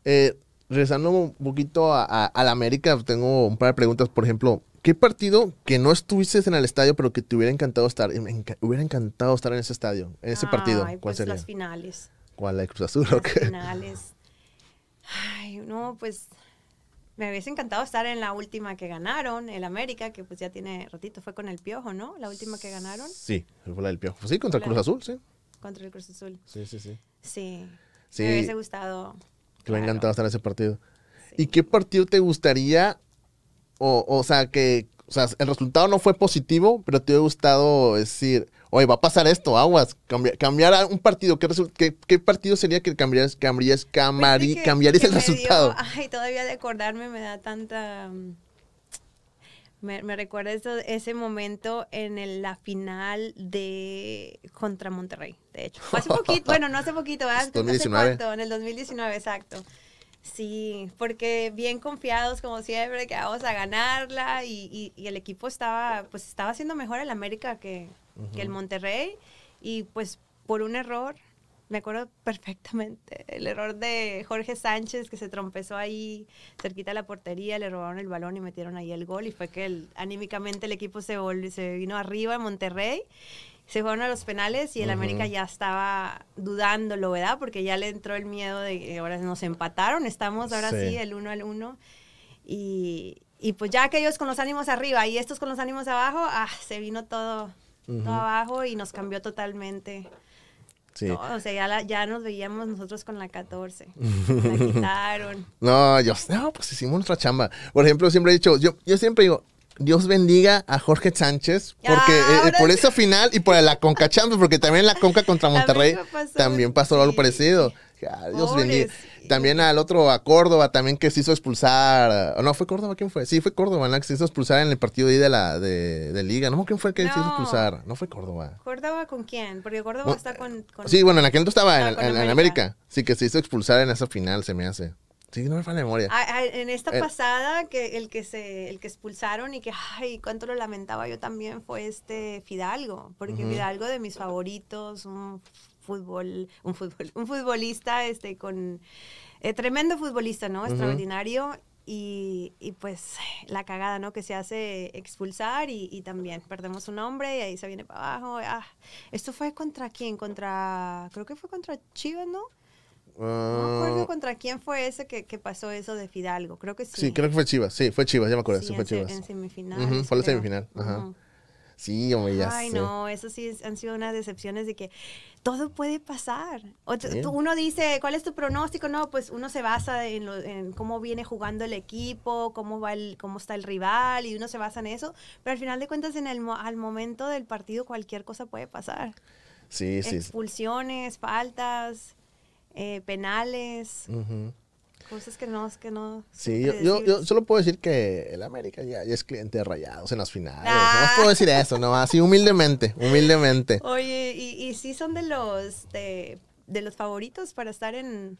Eh, regresando un poquito a, la América, tengo un par de preguntas. Por ejemplo, ¿qué partido que no estuviste en el estadio, pero que te hubiera encantado estar? hubiera encantado estar en ese estadio, en ese partido. ¿Cuál pues, sería? Las finales. ¿Cuál? ¿La Cruz Azul? Las finales. Ay, no, pues me hubiese encantado estar en la última que ganaron, el América, que pues ya tiene ratito, fue con el Piojo, ¿no? La última que ganaron. Sí, fue la del Piojo. Sí, contra el Cruz Azul, sí. Contra el Cruz Azul. Sí, sí, sí. Sí. Me hubiese gustado. Que claro. me estar en ese partido. ¿Y qué partido te gustaría? O, o sea, que o sea, el resultado no fue positivo, pero te hubiera gustado decir, oye, va a pasar esto, aguas. Cambiar, un partido, ¿qué, qué, partido sería que cambiarías, cambiarías, cambiarías, el resultado? ay, todavía de acordarme me da tanta... Mm, me, recuerda ese momento en la final de contra Monterrey, de hecho. Hace poquito, bueno, no hace poquito, 2019. Hace en el 2019, exacto. Sí, porque bien confiados como siempre, que vamos a ganarla y, y el equipo estaba, pues estaba haciendo mejor el América que, que el Monterrey. Y pues por un error, me acuerdo perfectamente, el error de Jorge Sánchez que se trompezó ahí cerquita de la portería, le robaron el balón y metieron ahí el gol. Y fue que el, anímicamente el equipo se, volvió, se vino arriba en Monterrey se fueron a los penales y el América ya estaba dudándolo, ¿verdad? Porque ya le entró el miedo de que ahora nos empataron, estamos ahora sí, el uno al uno. Y, y, pues ya aquellos con los ánimos arriba y estos con los ánimos abajo, ah, se vino todo abajo y nos cambió totalmente. o sea, ya, nos veíamos nosotros con la 14. La quitaron. No, yo, no, pues hicimos nuestra chamba. Por ejemplo, siempre he dicho, yo, yo siempre digo, Dios bendiga a Jorge Sánchez, porque ah, eh, eh, por esa final y por la Conca Champions, porque también la Conca contra Monterrey también pasó algo parecido. Dios bendiga. También al otro, a Córdoba, también que se hizo expulsar. No, fue Córdoba, ¿quién fue? Sí, fue Córdoba, ¿no? Que se hizo expulsar en el partido ahí de la de, Liga. No, ¿quién fue el que se hizo expulsar? No fue Córdoba. ¿Córdoba con quién? Porque Córdoba está con, Sí, bueno, en aquel entonces estaba en, América. Sí, que se hizo expulsar en esa final, se me hace. Sí, no me falla memoria. Ah, ah, en esta eh, pasada, que el que se el que expulsaron y que, ay, cuánto lo lamentaba yo también fue este Fidalgo, porque Fidalgo de mis favoritos, un fútbol, un fútbol, un futbolista, este, con eh, tremendo futbolista, ¿no? Extraordinario. Y, pues la cagada, ¿no? Que se hace expulsar y, también perdemos un hombre y ahí se viene para abajo. Ah, ¿Esto fue contra quién? Contra, creo que fue contra Chivas, ¿no? no acuerdo ah. contra quién fue ese que, pasó eso de Fidalgo, creo que sí. Sí, creo que fue Chivas, sí, fue Chivas, ya me acuerdo, sí, fue en, semifinal. fue la semifinal, ajá. Sí, hombre, Ay, no, eso sí han sido unas decepciones de que todo puede pasar. uno dice, ¿cuál es tu pronóstico? No, pues uno se basa en, cómo viene jugando el equipo, cómo, va el, cómo está el rival, y uno se basa en eso. Pero al final de cuentas, en el, al momento del partido, cualquier cosa puede pasar. Sí, sí. Expulsiones, faltas, eh, penales. Pues que no, es que no. Sí, yo, solo puedo decir que el América ya, es cliente de rayados en las finales. Ah. No puedo decir eso, no así humildemente, humildemente. Oye, y, y son de los de, los favoritos para estar en,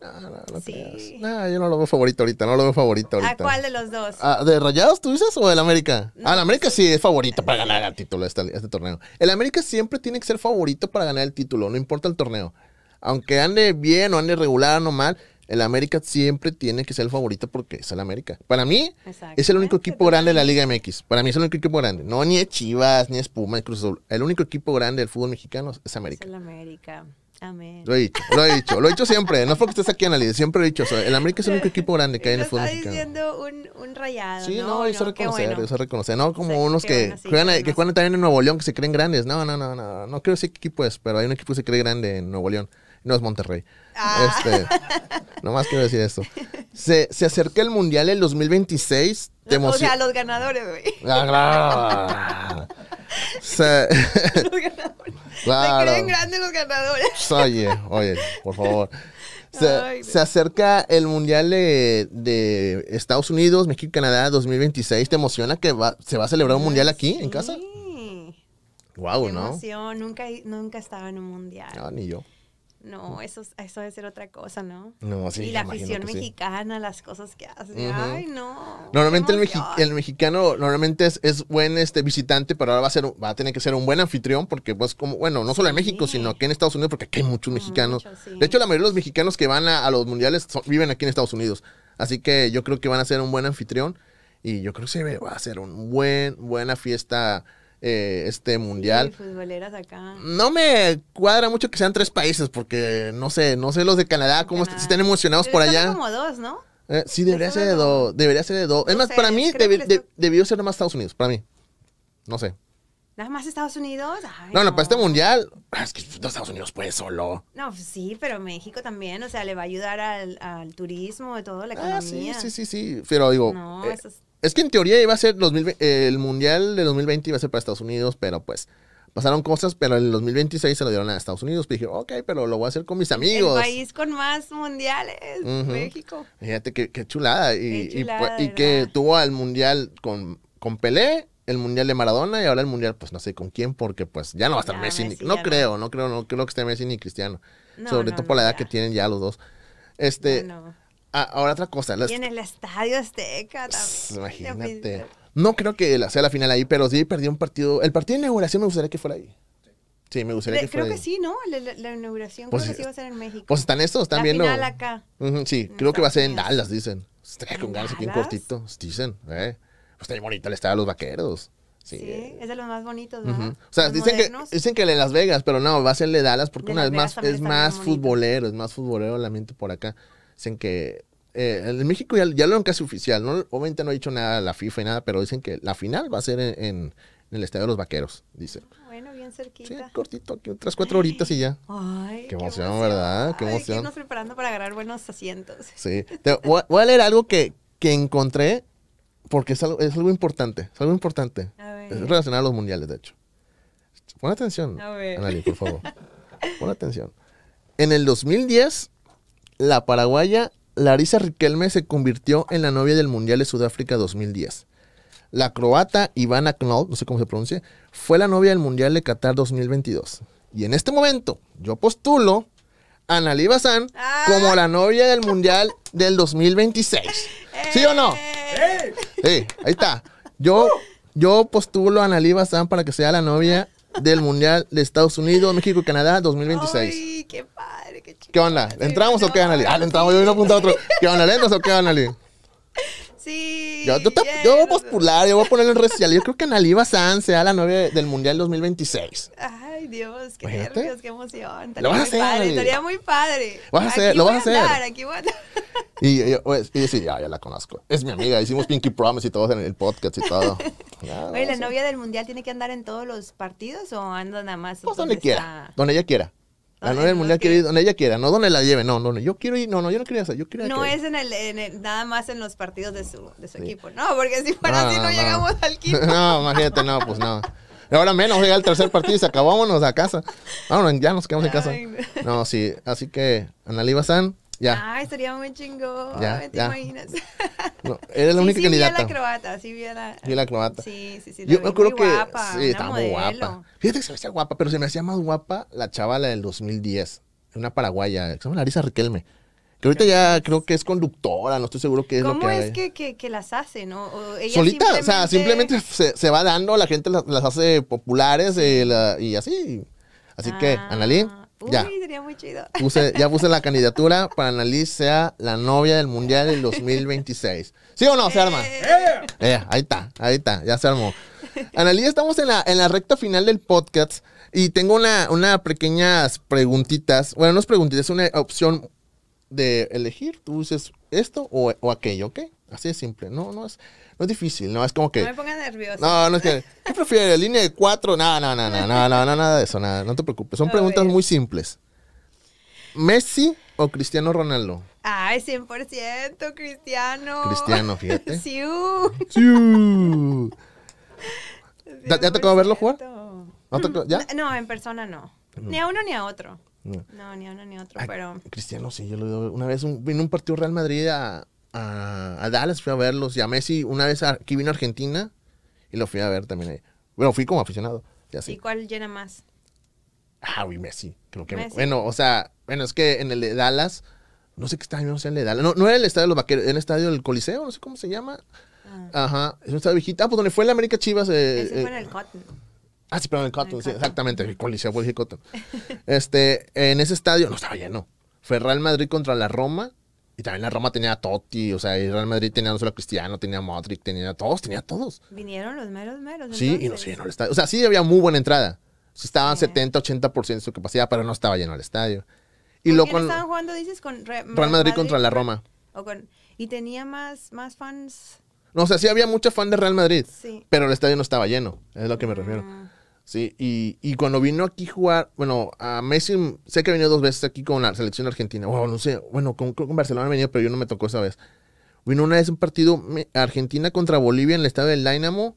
ah, no, no, no, sí. yo no lo veo favorito ahorita, no lo veo favorito ahorita. ¿A cuál de los dos? Ah, ¿De Rayados tú dices o del América? ah, el América sí es favorito para ganar el título de este, este, torneo. El América siempre tiene que ser favorito para ganar el título, no importa el torneo. Aunque ande bien o ande regular o no mal, el América siempre tiene que ser el favorito porque es el América. Para mí, es el único equipo grande de la Liga MX. Para mí es el único equipo grande. No ni es Chivas, ni es Puma, ni Cruz Azul. El único equipo grande del fútbol mexicano es América. el América. Amén. Lo he dicho, lo he dicho, lo he dicho siempre. No es porque estés aquí en la liga, siempre lo he dicho. el América es el único equipo grande que hay en el fútbol mexicano. diciendo un, un rayado. Sí, no, eso no, reconocer, eso reconocer. No como unos que, juegan, que, juegan también en Nuevo León, que se creen grandes. No, no, no, no. No, creo que equipo es, pero hay un equipo que se cree grande en Nuevo León. No es Monterrey. Ah. Este, nomás quiero decir eso Se, se acerca el Mundial el 2026. Te o sea, los ganadores, güey. Ah, claro. Se... Los ganadores. Claro. Se creen grandes los ganadores. Pues, oye, oye, por favor. Se, se acerca el Mundial de, de, Estados Unidos, México y Canadá 2026. ¿Te emociona que va, se va a celebrar un Mundial aquí, en casa? Wow, ¿no? Emoción. Nunca, nunca estaba en un Mundial. No, ni yo. No, mm. eso, eso debe ser otra cosa, ¿no? No, sí. Y la afición mexicana, las cosas que hacen. Ay, no. Normalmente el, el, mexicano normalmente es, buen este, visitante, pero ahora va a, ser, va a tener que ser un buen anfitrión, porque pues como, bueno, no solo en México, sino aquí en Estados Unidos, porque aquí hay muchos mm, mexicanos. De hecho, la mayoría de los mexicanos que van a, a los mundiales viven aquí en Estados Unidos. Así que yo creo que van a ser un buen anfitrión y yo creo que va a ser una buen, buena fiesta eh, este mundial. Pues, no me cuadra mucho que sean tres países, porque no sé, no sé los de Canadá, cómo están emocionados por allá. como dos, ¿no? Eh, sí, debería ser de dos. Debería ser de dos. es más, para mí debió ser más Estados Unidos, para mí. No sé. Nada más Estados Unidos. no, no, para este mundial, ah, es que Estados Unidos puede solo. No, pues sí, pero México también, o sea, le va a ayudar al, turismo, de todo, la ah, economía. sí, sí, sí, sí. Pero digo, no, eh, eso es... Es que en teoría iba a ser el Mundial de 2020 iba a ser para Estados Unidos, pero pues pasaron cosas, pero en el 2026 se lo dieron a Estados Unidos. Dije, ok, pero lo voy a hacer con mis amigos. El país con más mundiales, México. Fíjate qué, chulada. Y, y, que tuvo al mundial con, con Pelé, el mundial de Maradona y ahora el mundial, pues no sé con quién, porque pues ya no va a estar Messi. no, creo, no creo, no creo que esté Messi ni Cristiano. sobre todo por la edad que tienen ya los dos. Este, Ah, ahora otra cosa. Las... en el Estadio Azteca también. Imagínate. No creo que sea la final ahí, pero sí perdió un partido. El partido de inauguración me gustaría que fuera ahí. Sí, me gustaría que fuera Creo que sí, ¿no? La, inauguración creo que sí va a ser en México. Pues están estos, están la viendo. Final acá. sí, creo que va a ser en Dallas, dicen. Estaría con ganas aquí en cortito. Dicen, eh. Pues está bonito el estadio de los vaqueros. Sí. es de los más bonitos, O sea, dicen que, dicen que en Las Vegas, pero no, va a ser de Dallas porque una vez más es más futbolero, es más futbolero la mente por acá. Dicen que en eh, México ya, lo han casi oficial, ¿no? obviamente no ha dicho nada la FIFA y nada, pero dicen que la final va a ser en, en, el Estadio de los Vaqueros, dicen. Ah, bueno, bien cerquita. Sí, cortito, aquí otras cuatro horitas y ya. Ay, qué, emoción, ¿verdad? Qué emoción. Ay, preparando para agarrar buenos asientos. Sí. Te, voy, a leer algo que, que encontré porque es algo, es algo importante, es algo importante. Es relacionado a los mundiales, de hecho. Pon atención, a por favor. Pon atención. En el 2010 la paraguaya Larisa Riquelme se convirtió en la novia del Mundial de Sudáfrica 2010. La croata Ivana Knoll, no sé cómo se pronuncia, fue la novia del Mundial de Qatar 2022. Y en este momento, yo postulo a Nalí Bazán ah. como la novia del Mundial del 2026. ¿Sí o no? Eh. Sí, ahí está. Yo, yo postulo a Nalí Bazán para que sea la novia del Mundial de Estados Unidos, México y Canadá 2026. Ay, qué padre, qué chido. ¿Qué onda? ¿Entramos o qué, Anali? Ah, entramos, yo vine a apuntar otro. ¿Qué onda? ¿Le o qué, Anali? Sí. Yo, voy a postular, yo voy a poner el recial. Yo creo que Anali va a la novia del Mundial 2026. Ajá. Dios, qué nervios, qué emoción. Lo vas a hacer. Padre, estaría muy padre. Vas a hacer, lo vas a hacer. y, yo, pues, sí, ya, la conozco. Es mi amiga. Hicimos Pinky Promise y todo en el podcast y todo. Oye, ¿la novia del mundial tiene que andar en todos los partidos o anda nada más? Pues donde, quiera. Donde ella quiera. La novia del mundial quiere ir donde ella quiera, no donde la lleve, no, no, yo quiero ir, no, no, yo no quería hacer, yo quería No es nada más en los partidos de su, equipo, no, porque si fuera no, así no, llegamos al equipo No, imagínate, no, pues no ahora menos, llega el tercer partido y se acabó, vámonos a casa. Vámonos, ya nos quedamos en casa. No, sí, así que, Analiba San, ya. Ay, estaría muy chingo Ya, ¿Te ya. imaginas? No, eres la única candidata. Sí, vi la croata, sí vi la... Vi la croata. Sí, sí, sí. Yo creo muy que... Guapa, sí, estaba muy guapa. Fíjate que se me hacía guapa, pero se me hacía más guapa la chavala del 2010. Una paraguaya, se llama Larisa Riquelme. Que ahorita ya creo que es conductora, no estoy seguro qué es lo que. ¿Cómo es que, que, las hace, no? Solita, o sea, simplemente se, va dando, la gente las, hace populares eh, y así. Así que, ah, Analí, ya. sería muy chido. ya puse la candidatura para Analí sea la novia del Mundial del 2026. ¿Sí o no? Se arma. Eh. Eh, eh. ahí está, ahí está, ya se armó. Analí, estamos en la, en la recta final del podcast. Y tengo una, una pequeñas preguntitas. Bueno, no es preguntitas, es una opción de elegir, tú dices esto o, o aquello, ¿ok? Así de simple, no, no es, no es difícil, no es como que. No me pongas nervioso. No, no es que. ¿Qué prefieres? ¿Línea de cuatro? Nada, no, no, no, no, no, nada de eso, nada, no te preocupes. Son preguntas muy simples. ¿Messi o Cristiano Ronaldo? Ay, 100% Cristiano. Cristiano, fíjate. ¿Ya te acabo verlo jugar? ¿No, no, en persona no. Ni a uno ni a otro. No. ni uno ni otro, ah, pero. Cristiano, sí, yo lo Una vez vino un partido Real Madrid a, Dallas, fui a verlos. Y a Messi, una vez aquí vino a Argentina y lo fui a ver también ahí. Bueno, fui como aficionado. Ya ¿Y cuál llena más? Ah, uy, Messi. Creo que. Bueno, o sea, bueno, es que en el de Dallas, no sé qué estadio, no sé el de Dallas. No, no era el estadio de los vaqueros, era el estadio del Coliseo, no sé cómo se llama. Ah. Ajá, es un estadio viejita. Ah, pues donde fue la América Chivas. Eh, Ese fue en eh, el Cotton. Ah, sí, perdón, en Cotton, sí, exactamente. Coliseo Cotton. Este, en ese estadio no estaba lleno. Fue Real Madrid contra la Roma. Y también la Roma tenía a Totti, o sea, y Real Madrid tenía no solo a Cristiano, tenía a Modric, tenía a todos, tenía a todos. Vinieron los meros, meros. Sí, y no se llenó el estadio. O sea, sí había muy buena entrada. estaban 70, 80% de su capacidad, pero no estaba lleno el estadio. Y lo con, estaban jugando, dices, con Real Madrid, contra la Roma. y tenía más, más fans. No, o sea, sí había muchos fans de Real Madrid, pero el estadio no estaba lleno, es lo que me refiero. Mm. Sí, y, cuando vino aquí a jugar, bueno, a Messi, sé que ha venido dos veces aquí con la selección argentina. Wow, no sé, bueno, con, con Barcelona ha venido, pero yo no me tocó esa vez. Vino una vez un partido Argentina contra Bolivia en el estadio del Dynamo.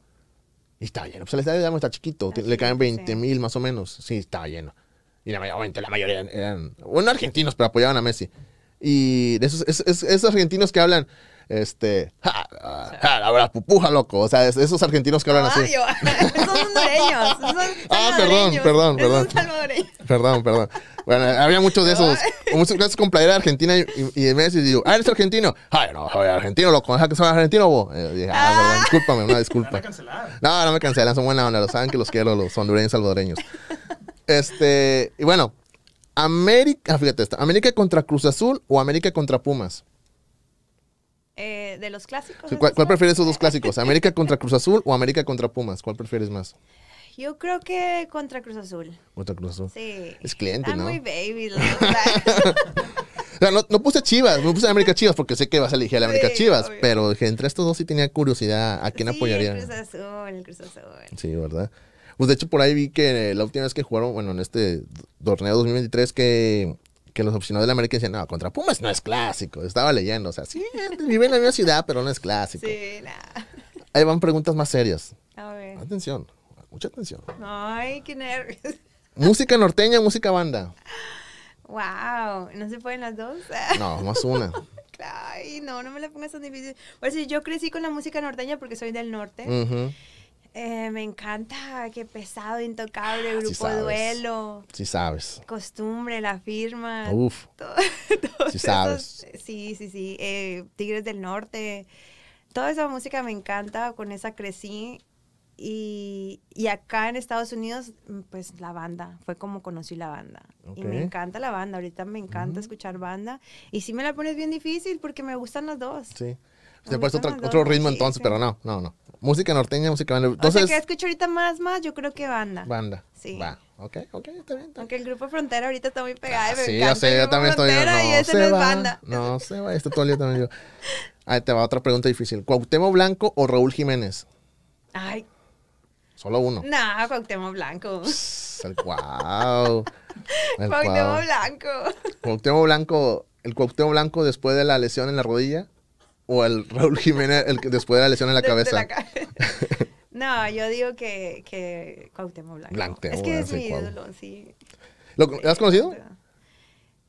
Y estaba lleno. O pues sea, el estadio del Dynamo está chiquito. le caen 20 mil más o menos. Sí, estaba lleno. Y la mayoría, la mayoría eran, bueno, argentinos, pero apoyaban a Messi. Y de esos, esos argentinos que hablan, este, ja, ja, la pupuja, loco. O sea, esos argentinos que hablan así. son hondureños. ah, perdón, perdón, perdón. perdón, perdón. Bueno, había muchos de esos. muchos clases con playera argentina y, y, me decís, digo, ah, eres argentino. Ay, no, soy argentino, loco. Deja ah, que soy argentino, vos. Eh, dije, ah, ah, discúlpame, una disculpa. No, no me cancelan, son buena onda. Lo saben que los quiero, los hondureños salvadoreños. Este, y bueno, América, ah, fíjate esta, América contra Cruz Azul o América contra Pumas. Eh, de los clásicos. ¿Cuál, prefieres esos dos clásicos? ¿América contra Cruz Azul o América contra Pumas? ¿Cuál prefieres más? Yo creo que contra Cruz Azul. Contra Cruz Azul. Sí. Es cliente, ¿no? Muy baby. o sea, no, puse Chivas, no puse América Chivas porque sé que vas a elegir a América Chivas, pero entre estos dos sí tenía curiosidad a quién sí, apoyaría. Cruz Azul, Cruz Azul. Sí, ¿verdad? Pues de hecho por ahí vi que la última vez que jugaron, bueno, en este torneo 2023 que que los aficionados de la América decían, no, contra Pumas no es clásico. Estaba leyendo, o sea, sí, vive en la misma ciudad, pero no es clásico. Sí, nada. Ahí van preguntas más serias. A ver. Atención, mucha atención. Ay, qué nervios. Música norteña, música banda. Wow, ¿no se pueden las dos? No, más una. Ay, no, no me la pongas tan difícil. Por pues si yo crecí con la música norteña porque soy del norte. Eh, me encanta, qué pesado, intocable, ah, grupo duelo. Sí sabes. Costumbre, la firma. Uf. sí sabes. sí, sí, sí. Eh, Tigres del Norte. Toda esa música me encanta, con esa crecí. Y, y, acá en Estados Unidos, mm, pues la banda, fue como conocí la banda. Y me encanta la banda, ahorita me encanta escuchar banda. Y sí me la pones bien difícil porque me gustan las dos. Sí. Te pones otro, ritmo entonces, pero no, no, no música norteña, música banda. Entonces, o que escucho ahorita más, más, yo creo que banda. Banda. Sí. Va. Ok, ok, está bien. Aunque el grupo Frontera ahorita está muy pegado. Ah, sí, yo sé, yo también estoy. No, ese se no es va, No se va, esto todo el día también yo. Ahí te va otra pregunta difícil. ¿Cuauhtémoc Blanco o Raúl Jiménez? Ay. Solo uno. No, nah, Cuauhtémoc Blanco. el guau. Cuauhtémoc Blanco. Cuauhtémoc Blanco. El Cuauhtémoc Blanco después de la lesión en la rodilla o el Raúl Jiménez el que después de la lesión en la cabeza? no, yo digo que, que Cuauhtémoc Blanco. es que es mi ídolo, sí. ¿Lo, has conocido?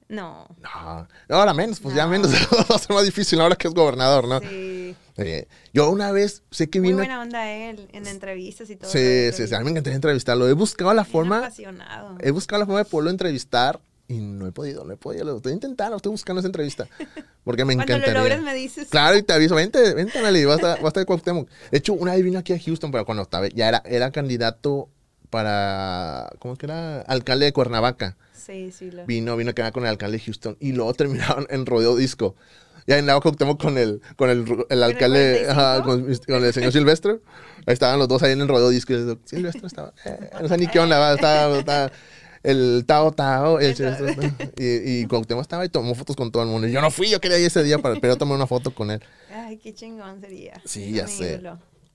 No. No, ahora menos, pues ya menos. Va a ser más difícil ahora que es gobernador, ¿no? Sí. yo una vez sé que vino. Muy buena onda él en entrevistas y todo. Sí, sí, sí. A mí me encantaría entrevistarlo. He buscado la forma. He buscado la forma de poderlo entrevistar y no he podido, no he podido. Lo estoy intentando, estoy buscando esa entrevista. Porque me encanta. Cuando me dices. Claro, y te aviso, vente, vente, Nelly, va a estar, a de Cuauhtémoc. De hecho, una vez vino aquí a Houston, pero cuando estaba, ya era, era candidato para, ¿cómo es que era? Alcalde de Cuernavaca. Sí, sí. Lo... Vino, vino quedar con el alcalde de Houston y luego terminaron en rodeo disco. Ya en la Cuauhtémoc con el, con el, alcalde, ¿Con el, señor Silvestre. Ahí estaban los dos ahí en el rodeo disco. Y Silvestre estaba, eh, no sé ni qué onda, estaba, estaba el Tao Tao. El y, y Cuauhtémoc estaba y tomó fotos con todo el mundo. Yo no fui, yo quería ir ese día, para, pero yo tomé una foto con él. Ay, qué chingón sería. Sí, ya sé.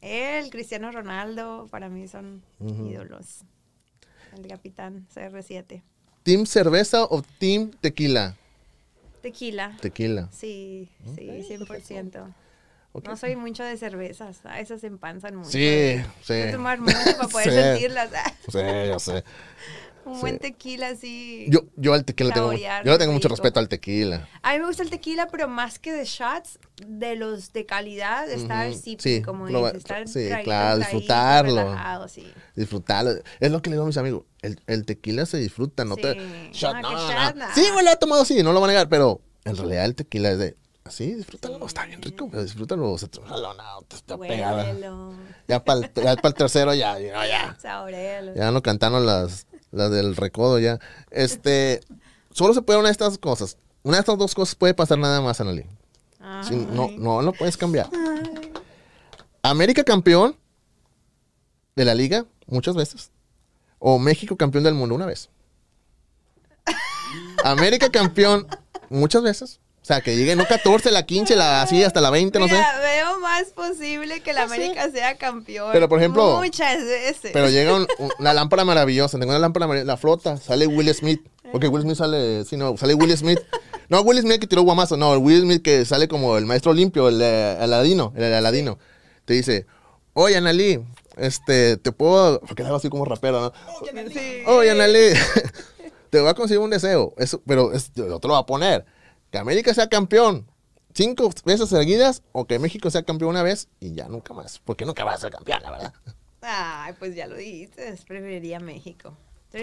Él, Cristiano Ronaldo, para mí son ídolos. El capitán CR7. ¿Team cerveza o team tequila? Tequila. Tequila. Sí, sí, 100%. No soy mucho de cervezas, a esas empanzan mucho. Sí, sí. Hay que tomar mucho para poder sentirlas. sí, yo sé. Un buen tequila sí. Yo, yo al tequila tengo, yo tengo mucho respeto al tequila. A mí me gusta el tequila, pero más que de shots, de los de calidad, estar así sí, como estar Sí, claro, disfrutarlo. Disfrutarlo. Es lo que le digo a mis amigos. El, el tequila se disfruta, no te. Sí, bueno, lo he tomado así, no lo van a negar, pero en realidad el tequila es de. Así, disfrútalo, está bien rico, disfrútalo, o sea, no, está Ya para el, el tercero, ya, ya, ya. Ya no cantaron las, la del recodo ya. Este, solo se puede una de estas cosas. Una de estas dos cosas puede pasar nada más, Analí. Si no, no lo puedes cambiar. América campeón de la liga muchas veces. O México campeón del mundo una vez. América campeón muchas veces sea, que llegue no 14, la 15, la así hasta la 20, no sé. veo más posible que la América sea campeón. Pero por ejemplo, muchas veces. Pero llega una lámpara maravillosa, tengo una lámpara la flota, sale Will Smith, porque Will Smith sale, sí, no, sale Will Smith. No, Will Smith que tiró guamazo, no, Will Smith que sale como el maestro limpio, el, aladino, el, aladino. Te dice, "Oye, Analí, este, te puedo, porque algo así como rapero, ¿no? Oye, Analí, te voy a conseguir un deseo, eso, pero es, te lo va a poner." que América sea campeón cinco veces seguidas o que México sea campeón una vez y ya nunca más, porque nunca vas a ser campeón, la verdad. Ay, pues ya lo dices, preferiría México.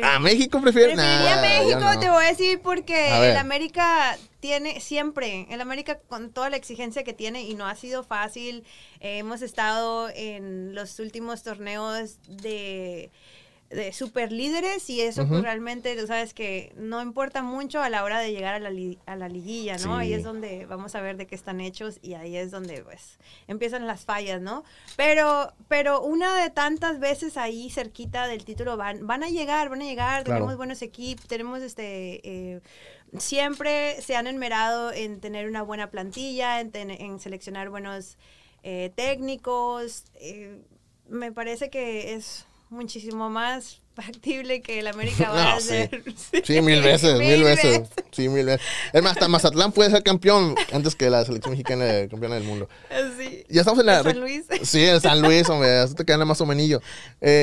¿A ah, México prefiero? Preferiría México, te voy a decir, porque el América tiene siempre, el América con toda la exigencia que tiene y no ha sido fácil, eh, hemos estado en los últimos torneos de de super líderes y eso pues, realmente, tú sabes que no importa mucho a la hora de llegar a la, liguilla, ¿no? Ahí es donde vamos a ver de qué están hechos y ahí es donde pues empiezan las fallas, ¿no? Pero, pero una de tantas veces ahí cerquita del título van, van a llegar, van a llegar, tenemos buenos equipos, tenemos este... Eh, siempre se han enmerado en tener una buena plantilla, en, seleccionar buenos eh, técnicos. Eh, me parece que es muchísimo más factible que el América va a ser. Sí. mil veces, mil, veces. Sí, mil veces. Es más, hasta Mazatlán puede ser campeón antes que la selección mexicana de eh, campeona del mundo. Sí. Ya estamos en la. San Luis. Sí, en San Luis, hombre. así te queda más o eh,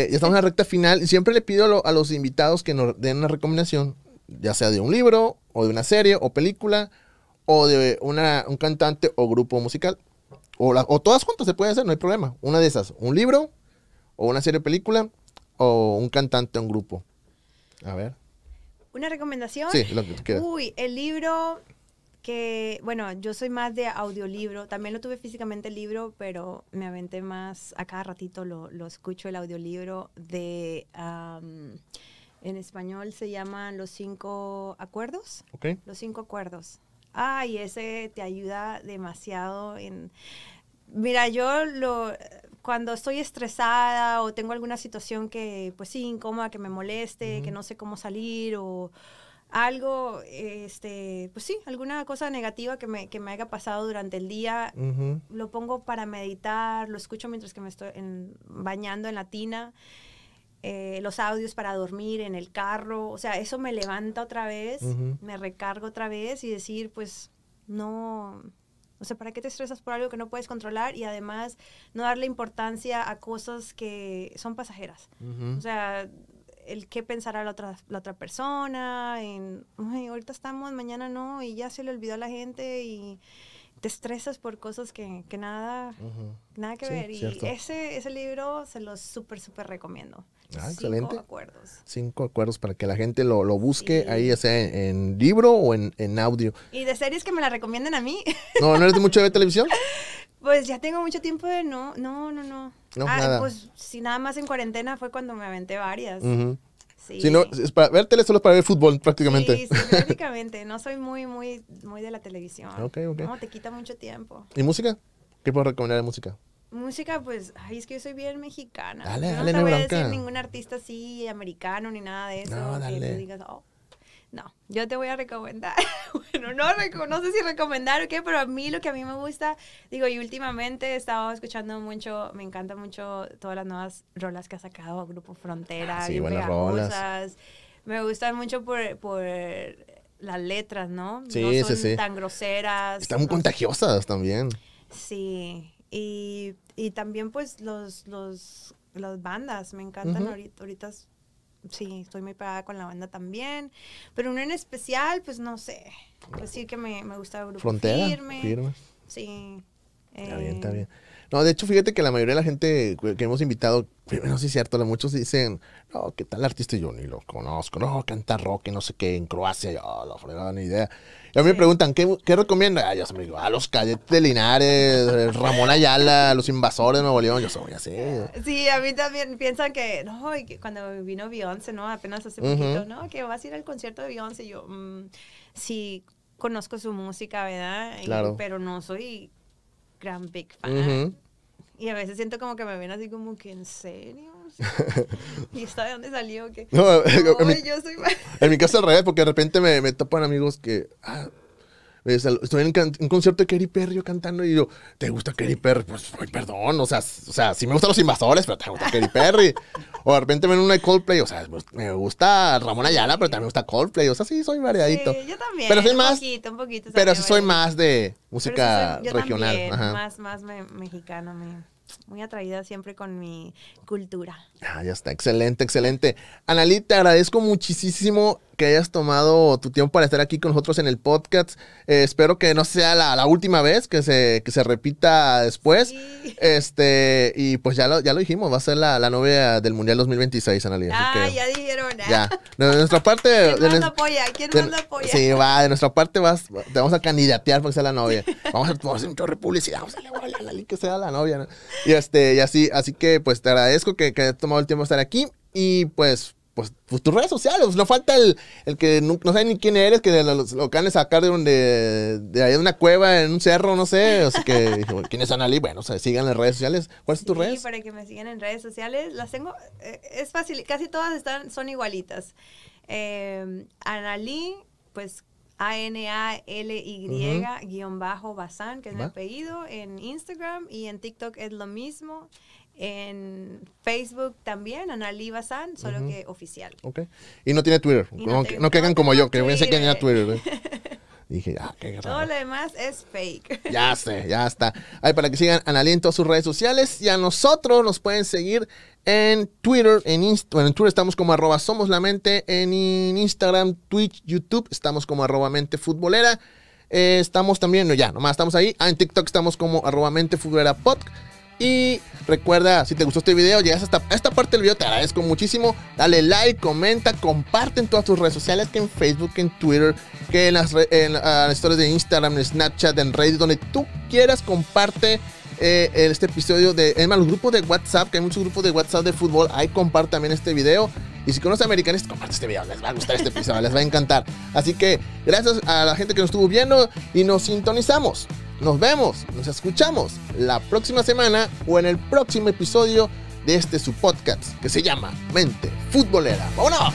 ya estamos en la recta final. Y siempre le pido a, los invitados que nos den una recomendación, ya sea de un libro, o de una serie, o película, o de una, un cantante o grupo musical. O, todas juntas se puede hacer, no hay problema. Una de esas, un libro, o una serie de película o un cantante o un grupo. A ver. ¿Una recomendación? Sí, lo que queda. Uy, el libro que, bueno, yo soy más de audiolibro. También lo tuve físicamente el libro, pero me aventé más, a cada ratito lo, escucho el audiolibro de... en español se llama los cinco acuerdos. Ok. Los cinco acuerdos. Ay, ese te ayuda demasiado en... Mira, yo lo cuando estoy estresada o tengo alguna situación que, pues sí, incómoda, que me moleste, que no sé cómo salir o algo, este, pues sí, alguna cosa negativa que me, que me haya pasado durante el día, lo pongo para meditar, lo escucho mientras que me estoy bañando en la tina, eh, los audios para dormir en el carro, o sea, eso me levanta otra vez, me recargo otra vez y decir, pues no, o sea, ¿para qué te estresas por algo que no puedes controlar y además no darle importancia a cosas que son pasajeras? O sea, el qué pensará la otra, la otra persona, en, ahorita estamos, mañana no, y ya se le olvidó a la gente y te estresas por cosas que, que nada, nada que ver. Y ese, ese libro se lo súper, súper recomiendo. Ah, excelente. Cinco acuerdos. Cinco acuerdos para que la gente lo, busque ahí, ya sea en, libro o en, audio. Y de series que me la recomienden a mí. No, ¿no eres de mucho de televisión? Pues ya tengo mucho tiempo de no, no, no, no. Ah, pues si nada más en cuarentena fue cuando me aventé varias. Sí. Si es para ver tele solo para ver fútbol prácticamente. prácticamente. No soy muy, muy, muy de la televisión. Ok, ok. No, te quita mucho tiempo. ¿Y música? ¿Qué puedo recomendar de música? Música, pues, ay, es que yo soy bien mexicana. Dale, dale, no te voy a decir ningún artista así, americano, ni nada de eso. No, dale. Oh, no, yo te voy a recomendar. bueno, no, no sé si recomendar o qué, pero a mí lo que a mí me gusta, digo, y últimamente he estado escuchando mucho, me encanta mucho todas las nuevas rolas que ha sacado Grupo Frontera, ah, sí, buenas rolas. Me gustan mucho por, las letras, ¿no? Sí, no son sí, sí. tan groseras. Están muy contagiosas también. Sí. Y, y también pues los, los, las bandas, me encantan ahorita, ahorita sí, estoy muy pegada con la banda también. Pero uno en especial, pues no sé. Pues sí que me, gusta el Frontera, firme. Sí. está bien, está eh, bien. No, de hecho, fíjate que la mayoría de la gente que hemos invitado, no sé si es cierto, muchos dicen, no, ¿qué tal el artista? yo ni lo conozco, no, canta rock, y no sé qué, en Croacia, yo, oh, no, fregaba ni idea. Y a mí me preguntan, ¿qué, qué recomienda? Ah, yo se me digo, a los cadetes de Linares, eh, Ramón Ayala, los invasores de Nuevo León, yo soy así. Sí, a mí también piensan que, no, que cuando vino Beyoncé, ¿no? Apenas hace poquito, ¿no? Que vas a ir al concierto de Beyoncé, yo, mm, sí, conozco su música, ¿verdad? Claro. pero no soy gran big fan. Y a veces siento como que me ven así como que, ¿en serio? ¿Y está de dónde salió? Que, en, mi, yo soy... caso al revés, porque de repente me, me topan amigos que... Ah, estoy en un, concierto de Kerry Perry yo cantando y yo, ¿te gusta Kerry Perry? Pues, perdón, o sea, o sea, sí me gustan los invasores, pero te gusta Kerry Perry. O de repente me ven una Coldplay, o sea, me gusta Ramón Ayala, pero también me gusta Coldplay. O sea, sí, soy variadito. Sí, yo también. Pero soy un más. Poquito, un poquito, pero sí soy más de música regional. Más, más me, mexicana, muy atraída siempre con mi cultura. Ah, ya está, excelente, excelente. Analí, te agradezco muchísimo que hayas tomado tu tiempo para estar aquí con nosotros en el podcast. Eh, espero que no sea la, última vez, que se, se repita después. Este, y pues ya lo, ya lo dijimos, va a ser la, novia del Mundial 2026, Analí. Ah, ya dijeron. Ya. De nuestra parte... ¿Quién apoya? ¿Quién apoya? Sí, va, de nuestra parte vas, te vamos a candidatear para que sea la novia. Vamos a, hacer un publicidad, vamos a darle a Analí que sea la novia. Y, este, y así, así que pues te agradezco que, que último estar aquí. Y pues, pues, pues, tus redes sociales. no falta el, el que no, sé sabe ni quién eres, que lo, lo de sacar de, donde de, ahí una cueva, en un cerro, no sé. Así que, ¿quién es Analí? Bueno, o sigan las redes sociales. ¿Cuáles son tus redes? Sí, para que me sigan en redes sociales. Las tengo, eh, es fácil, casi todas están, son igualitas. Eh, pues a-N-A-L-Y, guión bajo que es mi apellido, en Instagram y en TikTok es lo mismo. En Facebook también, Analí Bazán, solo que oficial. Ok. Y no tiene Twitter. no, que hagan como yo, que que Twitter. Dije, ah, qué grave. Todo lo demás es fake. Ya sé, ya está. ahí para que sigan Analí en todas sus redes sociales. Y a nosotros nos pueden seguir en Twitter, en, instagram bueno, en Twitter estamos como arroba Somos la Mente, en Instagram, Twitch, YouTube, estamos como arroba Futbolera. Eh, estamos también, no, ya, nomás estamos ahí. Ah, en TikTok estamos como arroba Mente Futbolera Podcast. Y recuerda, si te gustó este video, llegas hasta esta parte del video, te agradezco muchísimo. Dale like, comenta, comparte en todas tus redes sociales, que en Facebook, en Twitter, que ah, en las, historias de Instagram, en Snapchat, en Reddit, donde tú quieras, comparte. Eh, este episodio de más, los grupos de WhatsApp, que hay muchos grupos de WhatsApp de fútbol, ahí comparte también este video. Y si conoces a americanos, comparte este video, les va a gustar este episodio, les va a encantar. Así que gracias a la gente que nos estuvo viendo y nos sintonizamos. Nos vemos, nos escuchamos la próxima semana o en el próximo episodio de este su podcast que se llama Mente Futbolera. ¡Vámonos!